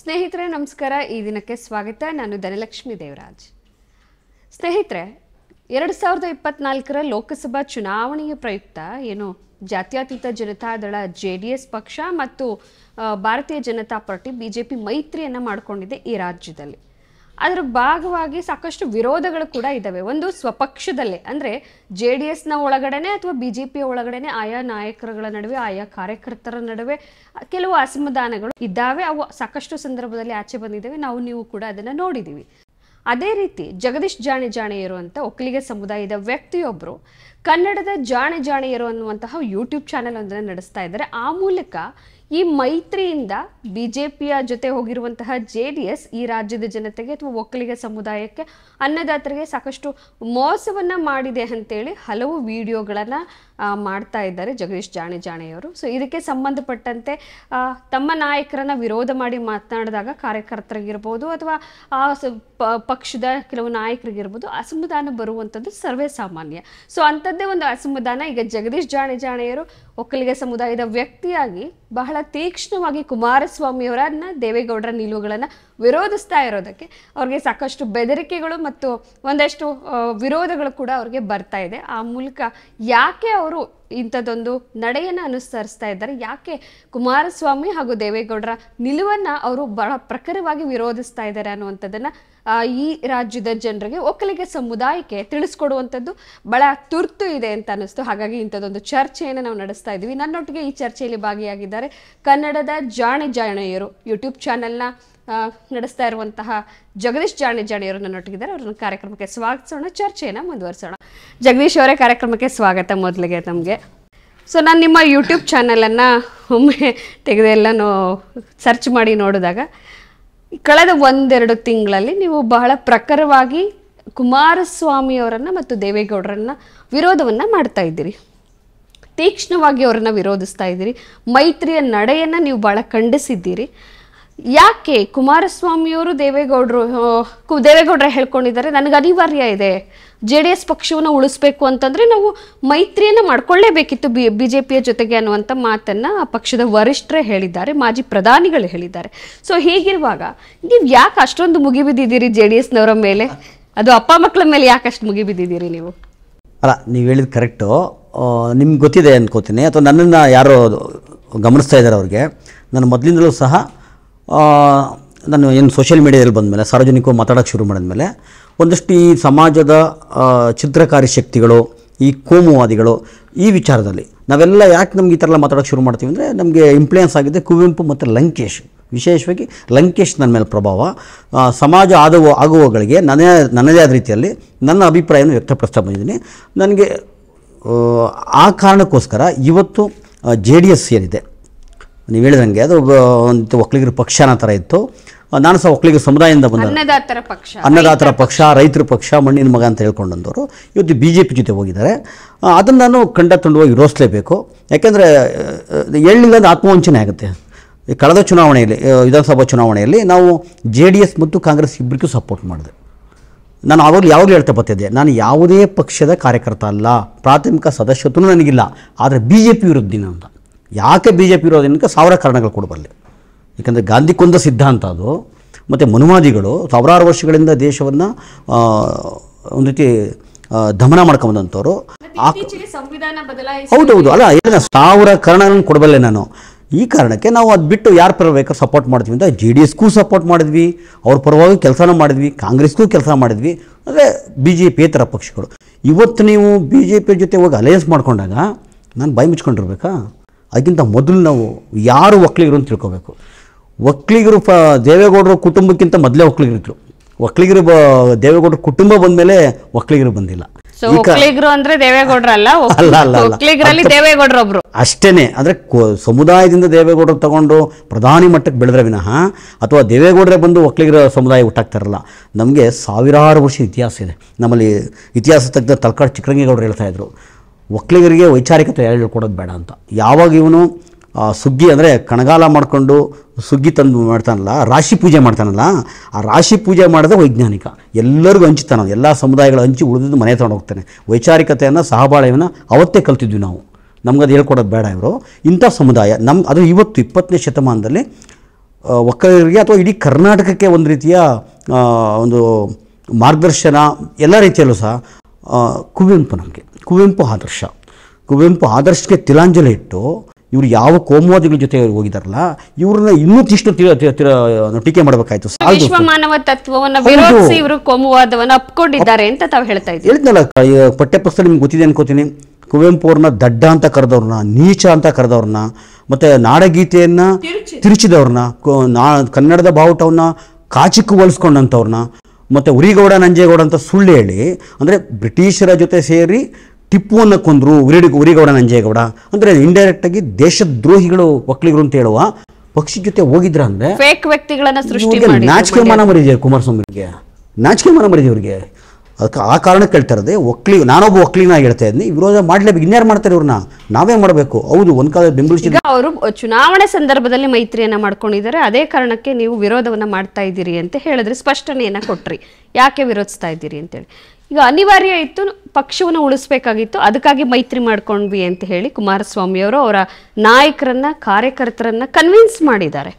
ಸ್ನೇಹಿತರೆ ನಮಸ್ಕಾರ ಈ ದಿನಕ್ಕೆ ಸ್ವಾಗತ ನಾನು ಧನಲಕ್ಷ್ಮಿ ದೇವರಾಜ್ ಸ್ನೇಹಿತರೆ ಎರಡು ಸಾವಿರದ ಇಪ್ಪತ್ನಾಲ್ಕರ ಲೋಕಸಭಾ ಚುನಾವಣೆಯ ಪ್ರಯುಕ್ತ ಏನು ಜಾತ್ಯತೀತ ಜನತಾದಳ ಜೆ ಡಿ ಎಸ್ ಪಕ್ಷ ಮತ್ತು Bharatiya Janata party B J P ಮೈತ್ರಿಯನ್ನು ಮಾಡಿಕೊಂಡಿದೆ ಈ ರಾಜ್ಯದಲ್ಲಿ ಅದರ ಭಾಗವಾಗಿ ಸಾಕಷ್ಟು ವಿರೋಧಗಳು ಕೂಡ ಇದ್ದಾವೆ ಒಂದು ಸ್ವಪಕ್ಷದಲ್ಲೇ ಅಂದರೆ ಜೆ ಡಿ ಎಸ್ನ ಒಳಗಡೆನೆ ಅಥವಾ ಬಿ ಜೆ ಪಿಯ ಒಳಗಡೆನೆ ಆಯಾ ನಾಯಕರುಗಳ ನಡುವೆ ಆಯಾ ಕಾರ್ಯಕರ್ತರ ನಡುವೆ ಕೆಲವು ಅಸಮಾಧಾನಗಳು ಇದ್ದಾವೆ ಅವು ಸಾಕಷ್ಟು ಸಂದರ್ಭದಲ್ಲಿ ಆಚೆ ಬಂದಿದ್ದಾವೆ ನಾವು ನೀವು ಕೂಡ ಅದನ್ನು ನೋಡಿದ್ದೀವಿ ಅದೇ ರೀತಿ ಜಗದೀಶ್ ಜಾಣೆ ಜಾಣೆಯರು ಅಂತ ಒಕ್ಕಲಿಗ ಸಮುದಾಯದ ವ್ಯಕ್ತಿಯೊಬ್ಬರು ಕನ್ನಡದ ಜಾಣೆ ಜಾಣೆಯರು ಅನ್ನುವಂತಹ ಯೂಟ್ಯೂಬ್ ಚಾನೆಲ್ ಒಂದನ್ನು ನಡೆಸ್ತಾ ಇದ್ದಾರೆ ಆ ಮೂಲಕ ಈ ಮೈತ್ರಿಯಿಂದ ಬಿಜೆಪಿಯ ಜೊತೆ ಹೋಗಿರುವಂತಹ ಜೆ ಡಿ ಎಸ್ ಈ ರಾಜ್ಯದ ಜನತೆಗೆ ಅಥವಾ ಒಕ್ಕಲಿಗ ಸಮುದಾಯಕ್ಕೆ ಅನ್ನದಾತರಿಗೆ ಸಾಕಷ್ಟು ಮೋಸವನ್ನ ಮಾಡಿದೆ ಅಂತೇಳಿ ಹಲವು ವಿಡಿಯೋಗಳನ್ನ ಮಾಡ್ತಾ ಇದ್ದಾರೆ ಜಗದೀಶ್ ಜಾಣೆ ಜಾಣೆಯವರು ಸೊ ಇದಕ್ಕೆ ಸಂಬಂಧಪಟ್ಟಂತೆ ತಮ್ಮ ನಾಯಕರನ್ನ ವಿರೋಧ ಮಾಡಿ ಮಾತನಾಡಿದಾಗ ಕಾರ್ಯಕರ್ತರಿಗಿರ್ಬೋದು ಅಥವಾ ಆ ಪಕ್ಷದ ಕೆಲವು ನಾಯಕರಿಗಿರ್ಬೋದು ಅಸಮಾಧಾನ ಬರುವಂಥದ್ದು ಸರ್ವೇ ಸಾಮಾನ್ಯ ಸೊ ಅಂಥದ್ದೇ ಒಂದು ಅಸಮಾಧಾನ ಈಗ ಜಗದೀಶ್ ಜಾಣೆ ಜಾಣೆಯವರು ಒಕ್ಕಲಿಗ ಸಮುದಾಯದ ವ್ಯಕ್ತಿಯಾಗಿ ಬಹಳ ತೀಕ್ಷ್ಣವಾಗಿ ಕುಮಾರಸ್ವಾಮಿಯವರನ್ನ ದೇವೇಗೌಡರ ನಿಲುವುಗಳನ್ನು ವಿರೋಧಿಸ್ತಾ ಇರೋದಕ್ಕೆ ಅವ್ರಿಗೆ ಸಾಕಷ್ಟು ಬೆದರಿಕೆಗಳು ಮತ್ತು ಒಂದಷ್ಟು ವಿರೋಧಗಳು ಕೂಡ ಅವ್ರಿಗೆ ಬರ್ತಾ ಇದೆ ಆ ಮೂಲಕ ಯಾಕೆ ಅವರು ಅವರು ಇಂಥದ್ದೊಂದು ನಡೆಯನ್ನ ಅನುಸರಿಸ್ತಾ ಇದ್ದಾರೆ ಯಾಕೆ ಕುಮಾರಸ್ವಾಮಿ ಹಾಗೂ ದೇವೇಗೌಡರ ನಿಲುವನ್ನ ಅವರು ಬಹಳ ಪ್ರಖರವಾಗಿ ವಿರೋಧಿಸ್ತಾ ಇದ್ದಾರೆ ಅನ್ನುವಂಥದ್ದನ್ನ ಈ ರಾಜ್ಯದ ಜನರಿಗೆ ಒಕ್ಕಲಿಗ ಸಮುದಾಯಕ್ಕೆ ತಿಳಿಸ್ಕೊಡುವಂಥದ್ದು ಬಹಳ ತುರ್ತು ಇದೆ ಅಂತ ಅನ್ನಿಸ್ತು ಹಾಗಾಗಿ ಇಂಥದ್ದೊಂದು ಚರ್ಚೆಯನ್ನು ನಾವು ನಡೆಸ್ತಾ ಇದ್ದೀವಿ ನನ್ನೊಟ್ಟಿಗೆ ಈ ಚರ್ಚೆಯಲ್ಲಿ ಭಾಗಿಯಾಗಿದ್ದಾರೆ ಕನ್ನಡದ ಜಾಣೆ ಜಾಣೆಯರು ಯೂಟ್ಯೂಬ್ ಚಾನೆಲ್ನ ನಡೆಸ್ತಾ ಇರುವಂತಹ ಜಗದೀಶ್ ಜಾಣೆ ಜಾಣಿಯವರು ನನ್ನೊಟ್ಟಿಗಿದ್ದಾರೆ ಅವ್ರನ್ನ ಕಾರ್ಯಕ್ರಮಕ್ಕೆ ಸ್ವಾಗತಿಸೋಣ ಚರ್ಚೆಯನ್ನು ಮುಂದುವರಿಸೋಣ ಜಗದೀಶ್ ಅವರೇ ಕಾರ್ಯಕ್ರಮಕ್ಕೆ ಸ್ವಾಗತ ಮೊದಲಿಗೆ ನಮಗೆ ಸೊ ನಾನು ನಿಮ್ಮ ಯೂಟ್ಯೂಬ್ ಚಾನಲನ್ನು ಒಮ್ಮೆ ತೆಗೆದೆಲ್ಲ ಸರ್ಚ್ ಮಾಡಿ ನೋಡಿದಾಗ ಕಳೆದ ಒಂದೆರಡು ತಿಂಗಳಲ್ಲಿ ನೀವು ಬಹಳ ಪ್ರಖರವಾಗಿ ಕುಮಾರಸ್ವಾಮಿಯವರನ್ನು ಮತ್ತು ದೇವೇಗೌಡರನ್ನ ವಿರೋಧವನ್ನು ಮಾಡ್ತಾ ಇದ್ದೀರಿ ತೀಕ್ಷ್ಣವಾಗಿ ಅವರನ್ನು ವಿರೋಧಿಸ್ತಾ ಇದ್ದೀರಿ ಮೈತ್ರಿಯ ನಡೆಯನ್ನು ನೀವು ಭಾಳ ಖಂಡಿಸಿದ್ದೀರಿ ಯಾಕೆ ಕುಮಾರಸ್ವಾಮಿಯವರು ದೇವೇಗೌಡರು ದೇವೇಗೌಡರ ಹೇಳ್ಕೊಂಡಿದ್ದಾರೆ ನನಗೆ ಅನಿವಾರ್ಯ ಇದೆ ಜೆ ಡಿ ಎಸ್ ಪಕ್ಷವನ್ನು ಉಳಿಸ್ಬೇಕು ಅಂತಂದರೆ ನಾವು ಮೈತ್ರಿಯನ್ನು ಮಾಡ್ಕೊಳ್ಳೇಬೇಕಿತ್ತು ಬಿ ಬಿ ಜೆ ಪಿಯ ಜೊತೆಗೆ ಅನ್ನುವಂಥ ಮಾತನ್ನು ಪಕ್ಷದ ವರಿಷ್ಠರೇ ಹೇಳಿದ್ದಾರೆ ಮಾಜಿ ಪ್ರಧಾನಿಗಳು ಹೇಳಿದ್ದಾರೆ ಸೊ ಹೀಗಿರುವಾಗ ನೀವು ಯಾಕೆ ಅಷ್ಟೊಂದು ಮುಗಿಬಿದ್ದಿದ್ದೀರಿ ಜೆ ಡಿ ಎಸ್ನವರ ಮೇಲೆ ಅದು ಅಪ್ಪ ಮಕ್ಕಳ ಮೇಲೆ ಯಾಕೆ ಅಷ್ಟು ಮುಗಿಬಿದ್ದಿದ್ದೀರಿ ನೀವು ಅಲ್ಲ ನೀವು ಹೇಳಿದ ಕರೆಕ್ಟು ನಿಮ್ಗೆ ಗೊತ್ತಿದೆ ಅಂದ್ಕೋತೀನಿ ಅಥವಾ ನನ್ನನ್ನು ಯಾರೋ ಗಮನಿಸ್ತಾ ಇದ್ದಾರೆ ಅವ್ರಿಗೆ ನಾನು ಮೊದಲಿಂದಲೂ ಸಹ ನಾನು ಏನು ಸೋಷಿಯಲ್ ಮೀಡಿಯಾದಲ್ಲಿ ಬಂದಮೇಲೆ ಸಾರ್ವಜನಿಕವಾಗಿ ಮಾತಾಡೋಕ್ಕೆ ಶುರು ಮಾಡಿದ ಮೇಲೆ ಒಂದಷ್ಟು ಈ ಸಮಾಜದ ಚಿತ್ರಕಾರಿ ಶಕ್ತಿಗಳು ಈ ಕೋಮುವಾದಿಗಳು ಈ ವಿಚಾರದಲ್ಲಿ ನಾವೆಲ್ಲ ಯಾಕೆ ನಮ್ಗೆ ಈ ಥರ ಎಲ್ಲ ಮಾತಾಡೋಕ್ಕೆ ಶುರು ಮಾಡ್ತೀವಿ ಅಂದರೆ ನಮಗೆ ಇಂಪ್ಲೂಯೆನ್ಸ್ ಆಗಿದೆ ಕುವೆಂಪು ಮತ್ತು ಲಂಕೇಶ್ ವಿಶೇಷವಾಗಿ ಲಂಕೇಶ್ ನನ್ನ ಮೇಲೆ ಪ್ರಭಾವ ಸಮಾಜ ಆದವು ಆಗುವಗಳಿಗೆ ನನ್ನೇ ನನ್ನದೇ ಆದ ರೀತಿಯಲ್ಲಿ ನನ್ನ ಅಭಿಪ್ರಾಯವನ್ನು ವ್ಯಕ್ತಪಡಿಸ್ತಾ ಬಂದಿದ್ದೀನಿ ನನಗೆ ಆ ಕಾರಣಕ್ಕೋಸ್ಕರ ಇವತ್ತು ಜೆ ಡಿ ಎಸ್ ಏನಿದೆ ನೀವು ಹೇಳಿದಂಗೆ ಅದು ಒಂದು ಒಕ್ಕಲಿಗರ ಅನ್ನೋ ಥರ ಇತ್ತು ನಾನು ಸಹ ಒಕ್ಕಲಿಗ ಸಮುದಾಯದಿಂದ ಬಂದ ಅನ್ನದಾತರ ಪಕ್ಷ ಅನ್ನದಾತರ ಪಕ್ಷ ರೈತರ ಪಕ್ಷ ಮಣ್ಣಿನ ಮಗ ಅಂತ ಹೇಳ್ಕೊಂಡಂಥವ್ರು ಇವತ್ತು ಬಿ ಜೆ ಪಿ ಜೊತೆ ಹೋಗಿದ್ದಾರೆ ಅದನ್ನು ನಾನು ಕಂಡ ತುಂಡುವಾಗಿ ವಿರೋಧಿಸಲೇಬೇಕು ಯಾಕೆಂದರೆ ಹೇಳಿಲ್ಲ ಆತ್ಮವಂಚನೆ ಆಗುತ್ತೆ ಕಳೆದ ಚುನಾವಣೆಯಲ್ಲಿ ವಿಧಾನಸಭಾ ಚುನಾವಣೆಯಲ್ಲಿ ನಾವು ಜೆ ಡಿ ಎಸ್ ಮತ್ತು ಕಾಂಗ್ರೆಸ್ ಇಬ್ಬರಿಗೂ ಸಪೋರ್ಟ್ ಮಾಡಿದೆ ನಾನು ಆವಾಗಲೂ ಯಾವಾಗಲೂ ಹೇಳ್ತಾ ಬರ್ತಿದ್ದೆ ನಾನು ಯಾವುದೇ ಪಕ್ಷದ ಕಾರ್ಯಕರ್ತ ಅಲ್ಲ ಪ್ರಾಥಮಿಕ ಸದಸ್ಯತ್ವನೂ ನನಗಿಲ್ಲ ಆದರೆ ಬಿ ಜೆ ಪಿ ವಿರುದ್ಧ ಅಂತ ಯಾಕೆ ಬಿ ಜೆ ಪಿ ಇರೋದಕ್ಕೆ ಸಾವಿರ ಕಾರಣಗಳು ಕೊಡಬಲ್ಲೆ ಯಾಕಂದರೆ ಗಾಂಧಿ ಕುಂದ ಸಿದ್ಧಾಂತ ಅದು ಮತ್ತು ಮನುವಾದಿಗಳು ಸಾವಿರಾರು ವರ್ಷಗಳಿಂದ ದೇಶವನ್ನು ಒಂದು ರೀತಿ ದಮನ ಮಾಡ್ಕೊಂಬಂದಂಥವ್ರು ಹೌದು ಅಲ್ಲ ಏನ ಸಾವಿರ ಕಾರಣಗಳನ್ನು ಕೊಡಬಲ್ಲೆ ನಾನು ಈ ಕಾರಣಕ್ಕೆ ನಾವು ಅದು ಬಿಟ್ಟು ಯಾರು ಪರಬೇಕು ಸಪೋರ್ಟ್ ಮಾಡ್ತೀವಿ ಅಂತ ಜೆ ಡಿ ಎಸ್ಗೂ ಸಪೋರ್ಟ್ ಮಾಡಿದ್ವಿ ಅವ್ರ ಪರವಾಗಿ ಕೆಲಸನೂ ಮಾಡಿದ್ವಿ ಕಾಂಗ್ರೆಸ್ಗೂ ಕೆಲಸ ಮಾಡಿದ್ವಿ ಅಂದರೆ ಬಿ ಜೆ ಥರ ಪಕ್ಷಗಳು ಇವತ್ತು ನೀವು ಬಿ ಜೆ ಪಿ ಜೊತೆ ಹೋಗಿ ಅಲಯನ್ಸ್ ಮಾಡ್ಕೊಂಡಾಗ ನಾನು ಬಾಯಿ ಮುಚ್ಕೊಂಡಿರ್ಬೇಕಾ ಅದಕ್ಕಿಂತ ಮೊದಲು ನಾವು ಯಾರು ಒಕ್ಕಲಿಗರು ಅಂತ ತಿಳ್ಕೊಬೇಕು ಒಕ್ಕಲಿಗರು ಪ ದೇವೇಗೌಡರ ಕುಟುಂಬಕ್ಕಿಂತ ಮೊದಲೇ ಒಕ್ಕಲಿಗರಿದ್ರು ಒಕ್ಕಲಿಗರು ಬ ದೇವೇಗೌಡರ ಕುಟುಂಬ ಬಂದ ಮೇಲೆ ಒಕ್ಕಲಿಗರು ಬಂದಿಲ್ಲ ಅಂದ್ರೆ ಅಲ್ಲ ಅಲ್ಲ ಅಷ್ಟೇನೆ ಅಂದ್ರೆ ಸಮುದಾಯದಿಂದ ದೇವೇಗೌಡರು ತಗೊಂಡು ಪ್ರಧಾನಿ ಮಟ್ಟಕ್ಕೆ ಬೆಳೆದ್ರೆ ವಿನಃ ಅಥವಾ ದೇವೇಗೌಡರೇ ಬಂದು ಒಕ್ಕಲಿಗರ ಸಮುದಾಯ ಹುಟ್ಟಾಗ್ತಾರಲ್ಲ ನಮಗೆ ಸಾವಿರಾರು ವರ್ಷ ಇತಿಹಾಸ ಇದೆ ನಮ್ಮಲ್ಲಿ ಇತಿಹಾಸ ತಜ್ಞ ತಲಕಾಡು ಚಿಕ್ಕರಂಗೇಗೌಡರು ಹೇಳ್ತಾ ಇದ್ರು ಒಕ್ಕಲಿಗರಿಗೆ ವೈಚಾರಿಕತೆ ಹೇಳ್ಕೊಡೋದು ಬೇಡ ಅಂತ ಯಾವಾಗ ಇವನು ಸುಗ್ಗಿ ಅಂದರೆ ಕಣಗಾಲ ಮಾಡಿಕೊಂಡು ಸುಗ್ಗಿ ತಂದು ಮಾಡ್ತಾನಲ್ಲ ರಾಶಿ ಪೂಜೆ ಮಾಡ್ತಾನಲ್ಲ ಆ ರಾಶಿ ಪೂಜೆ ಮಾಡೋದೇ ವೈಜ್ಞಾನಿಕ ಎಲ್ಲರಿಗೂ ಹಂಚುತ್ತಾನೆ ಎಲ್ಲ ಸಮುದಾಯಗಳು ಹಂಚಿ ಉಳಿದಿದ್ದು ಮನೆ ತೊಗೊಂಡು ಹೋಗ್ತಾನೆ ವೈಚಾರಿಕತೆಯನ್ನು ಸಹಬಾಳೆಯನ್ನು ಅವತ್ತೇ ಕಲ್ತಿದ್ವಿ ನಾವು ನಮ್ಗೆ ಅದು ಹೇಳ್ಕೊಡೋದು ಬೇಡ ಇವರು ಇಂಥ ಸಮುದಾಯ ನಮ್ಮ ಅದು ಇವತ್ತು ಇಪ್ಪತ್ತನೇ ಶತಮಾನದಲ್ಲಿ ಒಕ್ಕಲಿಗರಿಗೆ ಅಥವಾ ಇಡೀ ಕರ್ನಾಟಕಕ್ಕೆ ಒಂದು ರೀತಿಯ ಒಂದು ಮಾರ್ಗದರ್ಶನ ಎಲ್ಲ ರೀತಿಯಲ್ಲೂ ಸಹ ಕುವೆಂಪು ನಮಗೆ ಕುವೆಂಪು ಆದರ್ಶ ಕುವೆಂಪು ಆದರ್ಶಕ್ಕೆ ತಿಲಾಂಜಲಿ ಇಟ್ಟು ಇವರು ಯಾವ ಕೋಮುವಾದಿಗಳ ಜೊತೆ ಹೋಗಿದಾರಲ್ಲ ಇವ್ರನ್ನ ಇನ್ನೂ ತಿಷ್ಟು ಟೀಕೆ ಮಾಡಬೇಕಾಯ್ತು ವಿಶ್ವ ಮಾನವ ತತ್ವವನ್ನು ಇವರು ಕೋಮುವಾದವನ್ನು ಅಪ್ಕೊಂಡಿದ್ದಾರೆ ಅಂತ ಹೇಳ್ತಾ ಇದ್ದೀವಿ ಹೇಳಿದ್ನಲ್ಲ ಪಠ್ಯಪುಸ್ತಕ ನಿಮ್ಗೆ ಗೊತ್ತಿದೆ ಅನ್ಕೋತೀನಿ ಕುವೆಂಪು ಅವ್ರನ್ನ ದಡ್ಡ ಅಂತ ಕರೆದವ್ರನ್ನ ನೀಚ ಅಂತ ಕರೆದವ್ರನ್ನ ಮತ್ತೆ ನಾಡಗೀತೆಯನ್ನ ತಿರುಚಿದವ್ರನ್ನ ಕನ್ನಡದ ಬಾವುಟವನ್ನ ಕಾಚಿಕ್ಕುಗೊಳಿಸ್ಕೊಂಡಂಥವ್ರನ್ನ ಮತ್ತು ಉರಿಗೌಡ ನಂಜೇಗೌಡ ಅಂತ ಸುಳ್ಳು ಹೇಳಿ ಅಂದರೆ ಬ್ರಿಟಿಷರ ಜೊತೆ ಸೇರಿ ಟಿಪ್ಪುವನ್ನು ಕೊಂದರು ಉರಿಡಿ ಉರಿಗೌಡ ನಂಜೇಗೌಡ ಅಂದರೆ ಇಂಡೈರೆಕ್ಟಾಗಿ ದೇಶದ್ರೋಹಿಗಳು ಒಕ್ಕಲಿಗರು ಅಂತ ಹೇಳುವ ಪಕ್ಷಿ ಜೊತೆ ಹೋಗಿದ್ರ ಅಂದರೆ ನಾಚಿಕೆ ಮಾನ ಮರಿದೆ ಅವರಿಗೆ ನಾಚಿಕೆ ಮಾನ ಮರಿದೆ ಅವರಿಗೆ ಅದಕ್ಕೆ ಆ ಕಾರಣಕ್ಕೆ ಇರೋದೇ ಒಕ್ಲಿ ನಾನೊಬ್ಬ ಒಕ್ಲಿನಾಗಿ ಹೇಳ್ತಾ ಇದ್ದೀನಿ ವಿರೋಧ ಮಾಡಲೇಬೇಕು ಇನ್ಯಾರು ಮಾಡ್ತಾರೆ ಇವ್ರನ್ನ ನಾವೇ ಮಾಡಬೇಕು ಹೌದು ಒಂದು ಕಾಲ ಬೆಂಬಲಿಸಿದ ಅವರು ಚುನಾವಣೆ ಸಂದರ್ಭದಲ್ಲಿ ಮೈತ್ರಿಯನ್ನು ಮಾಡ್ಕೊಂಡಿದ್ದಾರೆ ಅದೇ ಕಾರಣಕ್ಕೆ ನೀವು ವಿರೋಧವನ್ನ ಮಾಡ್ತಾ ಇದ್ದೀರಿ ಅಂತ ಹೇಳಿದ್ರೆ ಸ್ಪಷ್ಟನೆಯನ್ನು ಕೊಟ್ರಿ ಯಾಕೆ ವಿರೋಧಿಸ್ತಾ ಇದ್ದೀರಿ ಅಂತೇಳಿ ಈಗ ಅನಿವಾರ್ಯ ಇತ್ತು ಪಕ್ಷವನ್ನು ಉಳಿಸ್ಬೇಕಾಗಿತ್ತು ಅದಕ್ಕಾಗಿ ಮೈತ್ರಿ ಮಾಡ್ಕೊಂಡ್ವಿ ಅಂತ ಹೇಳಿ ಕುಮಾರಸ್ವಾಮಿ ಅವರು ಅವರ ನಾಯಕರನ್ನು ಕಾರ್ಯಕರ್ತರನ್ನ ಕನ್ವಿನ್ಸ್ ಮಾಡಿದ್ದಾರೆ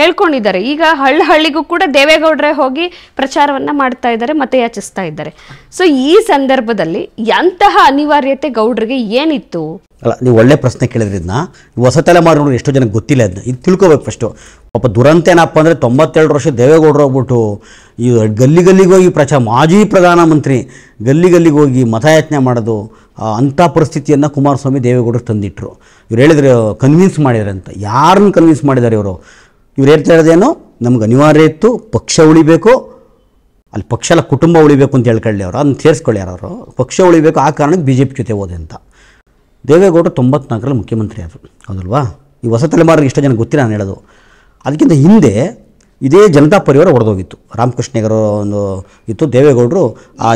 ಹೇಳ್ಕೊಂಡಿದ್ದಾರೆ ಈಗ ಹಳ್ಳಿ ಹಳ್ಳಿಗೂ ಕೂಡ ದೇವೇಗೌಡರೇ ಹೋಗಿ ಪ್ರಚಾರವನ್ನ ಮಾಡ್ತಾ ಇದ್ದಾರೆ ಮತ ಯಾಚಿಸ್ತಾ ಇದ್ದಾರೆ ಸೊ ಈ ಸಂದರ್ಭದಲ್ಲಿ ಎಂತಹ ಅನಿವಾರ್ಯತೆ ಗೌಡ್ರಿಗೆ ಏನಿತ್ತು ಅಲ್ಲ ನೀವು ಒಳ್ಳೆ ಪ್ರಶ್ನೆ ಕೇಳಿದ್ರಿಂದ ಹೊಸ ತಲೆಮಾರಿನವ್ರು ಎಷ್ಟೋ ಜನಕ್ಕೆ ಗೊತ್ತಿಲ್ಲ ಅದನ್ನ ಇದು ತಿಳ್ಕೋಬೇಕು ಫಸ್ಟು ಪಾಪ ದುರಂತ ಏನಪ್ಪ ಅಂದರೆ ತೊಂಬತ್ತೆರಡು ವರ್ಷ ದೇವೇಗೌಡರು ಹೋಗ್ಬಿಟ್ಟು ಈ ಗಲ್ಲಿ ಗಲ್ಲಿಗೆ ಹೋಗಿ ಪ್ರಚಾರ ಮಾಜಿ ಪ್ರಧಾನಮಂತ್ರಿ ಗಲ್ಲಿ ಗಲ್ಲಿಗೆ ಹೋಗಿ ಮತಯಾಚನೆ ಮಾಡೋದು ಅಂಥ ಪರಿಸ್ಥಿತಿಯನ್ನು ಕುಮಾರಸ್ವಾಮಿ ದೇವೇಗೌಡರು ತಂದಿಟ್ಟರು ಇವ್ರು ಹೇಳಿದ್ರು ಕನ್ವಿನ್ಸ್ ಮಾಡಿದ್ದಾರೆ ಅಂತ ಯಾರನ್ನು ಕನ್ವಿನ್ಸ್ ಮಾಡಿದ್ದಾರೆ ಇವರು ಇವ್ರು ಹೇಳ್ತಾ ಇರೋದೇನು ನಮ್ಗೆ ಅನಿವಾರ್ಯ ಇತ್ತು ಪಕ್ಷ ಉಳಿಬೇಕು ಅಲ್ಲಿ ಪಕ್ಷ ಎಲ್ಲ ಕುಟುಂಬ ಉಳಿಬೇಕು ಅಂತ ಹೇಳ್ಕೊಳ್ಳಿ ಅವರು ಅದನ್ನು ಸೇರಿಸ್ಕೊಳ್ಳಿ ಯಾರು ಪಕ್ಷ ಉಳಿಬೇಕು ಆ ಕಾರಣಕ್ಕೆ ಬಿ ಜೆ ಪಿ ಜೊತೆ ಹೋದೆ ಅಂತ ದೇವೇಗೌಡರು ತೊಂಬತ್ನಾಲ್ಕರಲ್ಲಿ ಮುಖ್ಯಮಂತ್ರಿ ಆದರು ಹೌದಲ್ವಾ ಈ ಹೊಸ ತಲೆಮಾರಿಗೆ ಇಷ್ಟು ಜನ ಗೊತ್ತಿಲ್ಲ ನಾನು ಹೇಳೋದು ಅದಕ್ಕಿಂತ ಹಿಂದೆ ಇದೇ ಜನತಾ ಪರಿವಾರ ಹೊಡೆದೋಗಿತ್ತು ರಾಮಕೃಷ್ಣಗರ ಒಂದು ಇತ್ತು ದೇವೇಗೌಡರು ಆ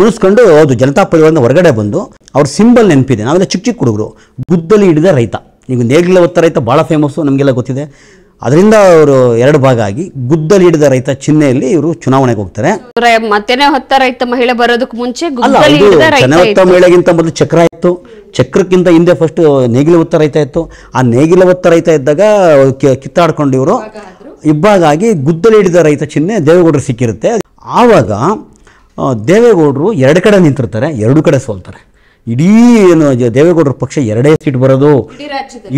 ಮುಳಿಸ್ಕೊಂಡು ಅದು ಜನತಾ ಪರಿವಾರದಿಂದ ಹೊರಗಡೆ ಬಂದು ಅವ್ರ ಸಿಂಬಲ್ ನೆನಪಿದೆ ನಾವೆಲ್ಲ ಚಿಕ್ಕ ಚಿಕ್ಕ ಹುಡುಗರು ಗುದ್ದಲಿ ಹಿಡಿದ ರೈತ ಈಗ ನೇಗಿಲ ಹೊತ್ತ ರೈತ ಭಾಳ ಫೇಮಸ್ಸು ನಮಗೆಲ್ಲ ಗೊತ್ತಿದೆ ಅದರಿಂದ ಅವರು ಎರಡು ಭಾಗ ಆಗಿ ಗುದ್ದಲಿ ಹಿಡಿದ ರೈತ ಚಿಹ್ನೆಯಲ್ಲಿ ಇವರು ಚುನಾವಣೆಗೆ ಹೋಗ್ತಾರೆ ಹೊತ್ತ ರೈತ ಮಹಿಳೆ ಬರೋದಕ್ಕೆ ಮುಂಚೆ ಹೊತ್ತ ಮಹಿಳೆಗಿಂತ ಮೊದಲು ಚಕ್ರ ಇತ್ತು ಚಕ್ರಕ್ಕಿಂತ ಹಿಂದೆ ಫಸ್ಟ್ ನೇಗಿಲು ಹೊತ್ತ ರೈತ ಇತ್ತು ಆ ನೇಗಿಲ ಹೊತ್ತ ರೈತ ಇದ್ದಾಗ ಕಿತ್ತಾಡ್ಕೊಂಡು ಇವರು ಇಬ್ಬಾಗ ಆಗಿ ಗುದ್ದಲಿ ಹಿಡಿದ ರೈತ ಚಿಹ್ನೆ ದೇವೇಗೌಡರು ಸಿಕ್ಕಿರುತ್ತೆ ಆವಾಗ ದೇವೇಗೌಡರು ಎರಡು ಕಡೆ ನಿಂತಿರ್ತಾರೆ ಎರಡು ಕಡೆ ಸೋಲ್ತಾರೆ ಇಡೀ ಏನು ದೇವೇಗೌಡರ ಪಕ್ಷ ಎರಡೇ ಸೀಟ್ ಬರೋದು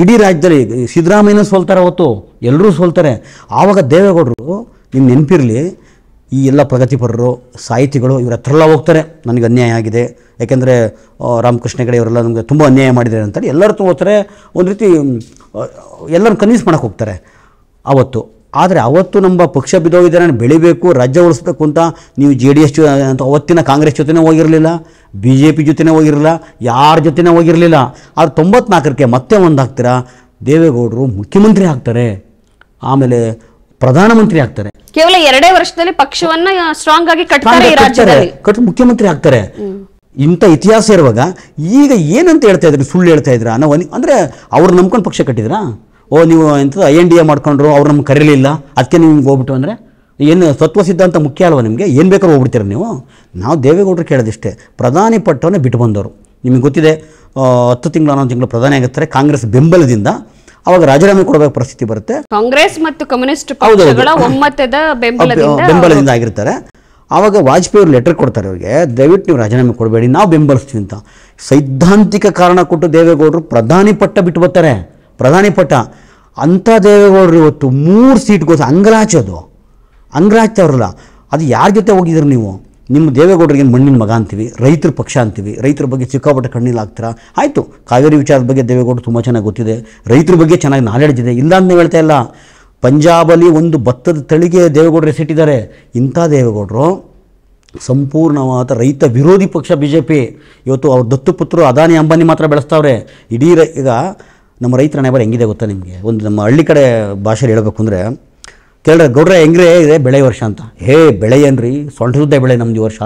ಇಡೀ ರಾಜ್ಯದಲ್ಲಿ ಸಿದ್ದರಾಮಯ್ಯನೂ ಸೋಲ್ತಾರೆ ಅವತ್ತು ಎಲ್ಲರೂ ಸೋಲ್ತಾರೆ ಆವಾಗ ದೇವೇಗೌಡರು ನಿಮ್ಮ ನೆನಪಿರಲಿ ಈ ಎಲ್ಲ ಪ್ರಗತಿಪರರು ಸಾಹಿತಿಗಳು ಇವರ ಹತ್ರಲ್ಲ ಹೋಗ್ತಾರೆ ನನಗೆ ಅನ್ಯಾಯ ಆಗಿದೆ ಯಾಕೆಂದರೆ ರಾಮಕೃಷ್ಣ ಹೆಗಡೆ ಇವರೆಲ್ಲ ನಮಗೆ ತುಂಬ ಅನ್ಯಾಯ ಮಾಡಿದ್ದಾರೆ ಅಂತೇಳಿ ಎಲ್ಲರೂ ಹೋಗ್ತಾರೆ ಒಂದು ರೀತಿ ಎಲ್ಲರೂ ಕನ್ವಿನ್ಸ್ ಮಾಡೋಕ್ಕೆ ಹೋಗ್ತಾರೆ ಆವತ್ತು ಆದರೆ ಅವತ್ತು ನಮ್ಮ ಪಕ್ಷ ಬಿದ್ದೋಗಿದ್ದಾರೆ ಬೆಳಿಬೇಕು ರಾಜ್ಯ ಉಳಿಸ್ಬೇಕು ಅಂತ ನೀವು ಜೆ ಡಿ ಎಸ್ ಅಂತ ಅವತ್ತಿನ ಕಾಂಗ್ರೆಸ್ ಜೊತೆನೇ ಹೋಗಿರಲಿಲ್ಲ ಬಿ ಜೆ ಪಿ ಜೊತೆನೇ ಹೋಗಿರಲಿಲ್ಲ ಯಾರ ಜೊತೆನೇ ಹೋಗಿರಲಿಲ್ಲ ಆದ್ರೆ ತೊಂಬತ್ನಾಲ್ಕಕ್ಕೆ ಮತ್ತೆ ಒಂದು ಹಾಕ್ತೀರಾ ದೇವೇಗೌಡರು ಮುಖ್ಯಮಂತ್ರಿ ಆಗ್ತಾರೆ ಆಮೇಲೆ ಪ್ರಧಾನಮಂತ್ರಿ ಆಗ್ತಾರೆ ಕೇವಲ ಎರಡೇ ವರ್ಷದಲ್ಲಿ ಪಕ್ಷವನ್ನ ಸ್ಟ್ರಾಂಗ್ ಆಗಿ ಕಟ್ ಮುಖ್ಯಮಂತ್ರಿ ಆಗ್ತಾರೆ ಇಂಥ ಇತಿಹಾಸ ಇರುವಾಗ ಈಗ ಏನಂತ ಹೇಳ್ತಾ ಇದ್ರು ಸುಳ್ಳು ಹೇಳ್ತಾ ಇದ್ರ ಅನ್ನೋ ಅಂದರೆ ಅವ್ರು ನಂಬ್ಕೊಂಡು ಪಕ್ಷ ಕಟ್ಟಿದ್ರಾ ಓ ನೀವು ಎಂತ ಐ ಎನ್ ಡಿ ಎ ಮಾಡ್ಕೊಂಡ್ರು ಅವ್ರು ನಮ್ಗೆ ಕರೀಲಿಲ್ಲ ಅದಕ್ಕೆ ನೀವು ನಿಮ್ಗೆ ಹೋಗ್ಬಿಟ್ಟು ಅಂದರೆ ಏನು ಸತ್ವ ಸಿದ್ಧಾಂತ ಮುಖ್ಯ ಅಲ್ವಾ ನಿಮಗೆ ಏನು ಬೇಕಾದ್ರೂ ಹೋಗ್ಬಿಡ್ತೀರ ನೀವು ನಾವು ದೇವೇಗೌಡರು ಕೇಳೋದಿಷ್ಟೇ ಪ್ರಧಾನಿ ಪಟ್ಟವನ್ನ ಬಿಟ್ಟು ಬಂದವರು ನಿಮಗೆ ಗೊತ್ತಿದೆ ಹತ್ತು ತಿಂಗಳು ಹನ್ನೊಂದು ತಿಂಗಳು ಪ್ರಧಾನಿ ಆಗುತ್ತಾರೆ ಕಾಂಗ್ರೆಸ್ ಬೆಂಬಲದಿಂದ ಅವಾಗ ರಾಜೀನಾಮೆ ಕೊಡಬೇಕು ಪರಿಸ್ಥಿತಿ ಬರುತ್ತೆ ಕಾಂಗ್ರೆಸ್ ಮತ್ತು ಕಮ್ಯುನಿಸ್ಟ್ ಪಕ್ಷಗಳ ಒಮ್ಮತದ ಬೆಂಬಲದಿಂದ ಆಗಿರ್ತಾರೆ ಆವಾಗ ವಾಜಪೇಯಿ ಅವರು ಲೆಟರ್ ಕೊಡ್ತಾರೆ ಅವರಿಗೆ ದಯವಿಟ್ಟು ನೀವು ರಾಜೀನಾಮೆ ಕೊಡಬೇಡಿ ನಾವು ಬೆಂಬಲಿಸ್ತೀವಿ ಅಂತ ಸೈದ್ಧಾಂತಿಕ ಕಾರಣ ಕೊಟ್ಟು ದೇವೇಗೌಡರು ಪ್ರಧಾನಿ ಪಟ್ಟ ಬಿಟ್ಟು ಬರ್ತಾರೆ ಪ್ರಧಾನಿ ಪಟ್ಟ ಅಂಥ ದೇವೇಗೌಡರು ಇವತ್ತು ಮೂರು ಸೀಟ್ಗೋಸ್ಕರ ಅಂಗಲಾಚೋದು ಅಂಗಲಾಚವ್ರಲ್ಲ ಅದು ಯಾರ ಜೊತೆ ಹೋಗಿದ್ರು ನೀವು ನಿಮ್ಮ ದೇವೇಗೌಡರಿಗೆ ಮಣ್ಣಿನ ಮಗ ಅಂತೀವಿ ರೈತರ ಪಕ್ಷ ಅಂತೀವಿ ರೈತರ ಬಗ್ಗೆ ಸಿಕ್ಕಾಪಟ್ಟೆ ಕಣ್ಣಿಲ್ಲ ಹಾಕ್ತೀರಾ ಆಯಿತು ಕಾವೇರಿ ವಿಚಾರದ ಬಗ್ಗೆ ದೇವೇಗೌಡರು ತುಂಬ ಚೆನ್ನಾಗಿ ಗೊತ್ತಿದೆ ರೈತರ ಬಗ್ಗೆ ಚೆನ್ನಾಗಿ ನಾಲೆಡ್ಜ್ ಇದೆ ಇಲ್ಲ ಅಂತ ಹೇಳ್ತಾ ಇಲ್ಲ ಪಂಜಾಬಲ್ಲಿ ಒಂದು ಭತ್ತದ ತಳಿಗೆ ದೇವೇಗೌಡರು ಸಿಟ್ಟಿದ್ದಾರೆ ಇಂಥ ದೇವೇಗೌಡರು ಸಂಪೂರ್ಣವಾದ ರೈತ ವಿರೋಧಿ ಪಕ್ಷ ಬಿ ಜೆ ಪಿ ಇವತ್ತು ಅವ್ರ ದತ್ತುಪುತ್ರ ಅದಾನಿ ಅಂಬಾನಿ ಮಾತ್ರ ಬೆಳೆಸ್ತಾವ್ರೆ ಇಡೀ ಈಗ ನಮ್ಮ ರೈತರ ನೆಬರ್ ಹೆಂಗಿದೆ ಗೊತ್ತಾ ನಿಮಗೆ ಒಂದು ನಮ್ಮ ಹಳ್ಳಿ ಕಡೆ ಭಾಷೆಯಲ್ಲಿ ಹೇಳಬೇಕು ಅಂದರೆ ಕೇಳಿದ್ರೆ ಗೌಡ್ರೆ ಹೆಂಗ್ರೆ ಇದೆ ಬೆಳೆ ವರ್ಷ ಅಂತ ಹೇ ಬೆಳೆ ಏನ್ರಿ ಸೊಂಟದುದ್ದ ಬೆಳೆ ನಮ್ಮದು ವರ್ಷ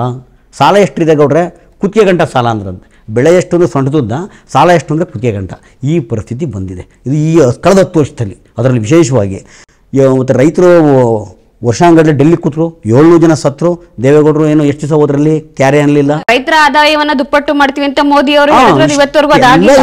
ಸಾಲ ಎಷ್ಟಿದೆ ಗೌಡ್ರೆ ಕುತ್ತಿಗೆ ಗಂಟ ಸಾಲ ಅಂದ್ರಂತೆ ಬೆಳೆ ಎಷ್ಟು ಅಂದರೆ ಸೊಂಟದುದ್ದ ಸಾಲ ಎಷ್ಟು ಅಂದರೆ ಕುತ್ತಿಗೆ ಗಂಟ ಈ ಪರಿಸ್ಥಿತಿ ಬಂದಿದೆ ಇದು ಈ ಕಳೆದ ಹತ್ತು ವರ್ಷದಲ್ಲಿ ಅದರಲ್ಲಿ ವಿಶೇಷವಾಗಿ ಮತ್ತು ರೈತರು ವರ್ಷಾಂಗದಲ್ಲಿ ಡೆಲ್ಲಿ ಕೂತರು ಏಳ್ನೂರು ಜನ ಸತ್ರು ದೇವೇಗೌಡರು ಏನು ಎಷ್ಟು ದಿವಸ ಹೋದ್ರಲ್ಲಿ ಕ್ಯಾರೆ ಅನ್ಲಿಲ್ಲ ರೈತರ ಆದಾಯವನ್ನ ದುಪ್ಪಟ್ಟು ಮಾಡ್ತೀವಿ ಅಂತ ಮೋದಿ ಅವರು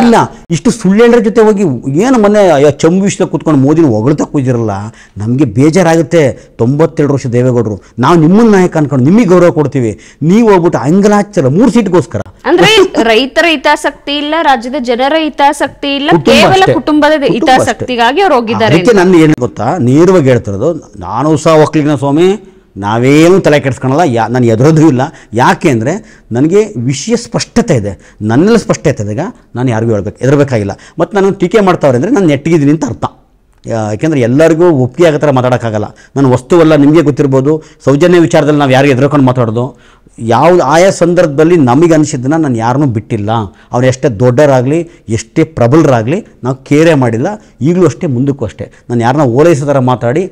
ಇಲ್ಲ ಇಷ್ಟು ಸುಳ್ಳೆಂಡ್ರ ಜೊತೆ ಹೋಗಿ ಏನು ಮೊನ್ನೆ ಚಂಬು ವಿಷಯ ಕೂತ್ಕೊಂಡು ಮೋದಿನ ಹೊಗಳ ಕೂತಿರಲ್ಲ ನಮಗೆ ಬೇಜಾರಾಗುತ್ತೆ ತೊಂಬತ್ತೆರಡು ವರ್ಷ ದೇವೇಗೌಡರು ನಾವು ನಿಮ್ಮನ್ನ ನಾಯಕ ಅನ್ಕೊಂಡು ನಿಮಗೆ ಗೌರವ ಕೊಡ್ತೀವಿ ನೀವು ಹೋಗ್ಬಿಟ್ಟು ಅಂಗಲಾಚಲ ಮೂರು ಸೀಟ್ಗೋಸ್ಕರ ಅಂದ್ರೆ ರೈತರ ಹಿತಾಸಕ್ತಿ ಇಲ್ಲ ರಾಜ್ಯದ ಜನರ ಹಿತಾಸಕ್ತಿ ಇಲ್ಲ ಕೇವಲ ಕುಟುಂಬದ ಹಿತಾಸಕ್ತಿಗಾಗಿ ಅವ್ರು ಹೋಗಿದ್ದಾರೆ ನನ್ನ ಏನು ಗೊತ್ತಾ ನೇರವಾಗಿ ಹೇಳ್ತಿರೋದು ನಾನು ಸಹ ಒಕ್ಕಲಿಗನ ಸ್ವಾಮಿ ನಾವೇನು ತಲೆ ಕೆಡಿಸ್ಕೊಳಲ್ಲ ಯಾ ನಾನು ಎದುರೋದು ಇಲ್ಲ ಯಾಕೆ ಅಂದರೆ ನನಗೆ ವಿಷಯ ಸ್ಪಷ್ಟತೆ ಇದೆ ನನ್ನಲ್ಲಿ ಸ್ಪಷ್ಟತೆ ಇದೆ ನಾನು ಯಾರಿಗೂ ಹೇಳ್ಬೇಕು ಎದುರಬೇಕಾಗಿಲ್ಲ ಮತ್ತು ನಾನು ಟೀಕೆ ಮಾಡ್ತಾವ್ರೆ ಅಂದರೆ ನಾನು ನೆಟ್ಟಿಗಿದ್ದೀನಿ ಅಂತ ಅರ್ಥ ಯಾಕೆಂದರೆ ಎಲ್ಲರಿಗೂ ಒಪ್ಪಿಗೆ ಆಗೋ ಥರ ಮಾತಾಡೋಕ್ಕಾಗಲ್ಲ ನನ್ನ ವಸ್ತುವಲ್ಲ ನಿಮಗೆ ಗೊತ್ತಿರ್ಬೋದು ಸೌಜನ್ಯ ವಿಚಾರದಲ್ಲಿ ನಾವು ಯಾರಿಗೆ ಎದುರ್ಕೊಂಡು ಮಾತಾಡೋದು ಯಾವ ಆಯಾ ಸಂದರ್ಭದಲ್ಲಿ ನಮಗೆ ಅನಿಸಿದ್ದನ್ನ ನಾನು ಯಾರನ್ನೂ ಬಿಟ್ಟಿಲ್ಲ ಅವ್ರು ಎಷ್ಟೇ ದೊಡ್ಡರಾಗಲಿ ಎಷ್ಟೇ ಪ್ರಬಲರಾಗಲಿ ನಾವು ಕೇರೆ ಮಾಡಿಲ್ಲ ಈಗಲೂ ಅಷ್ಟೇ ಮುಂದಕ್ಕೂ ಅಷ್ಟೇ ನಾನು ಯಾರನ್ನ ಓಲೈಸೋ ಥರ ಮಾತಾಡಿ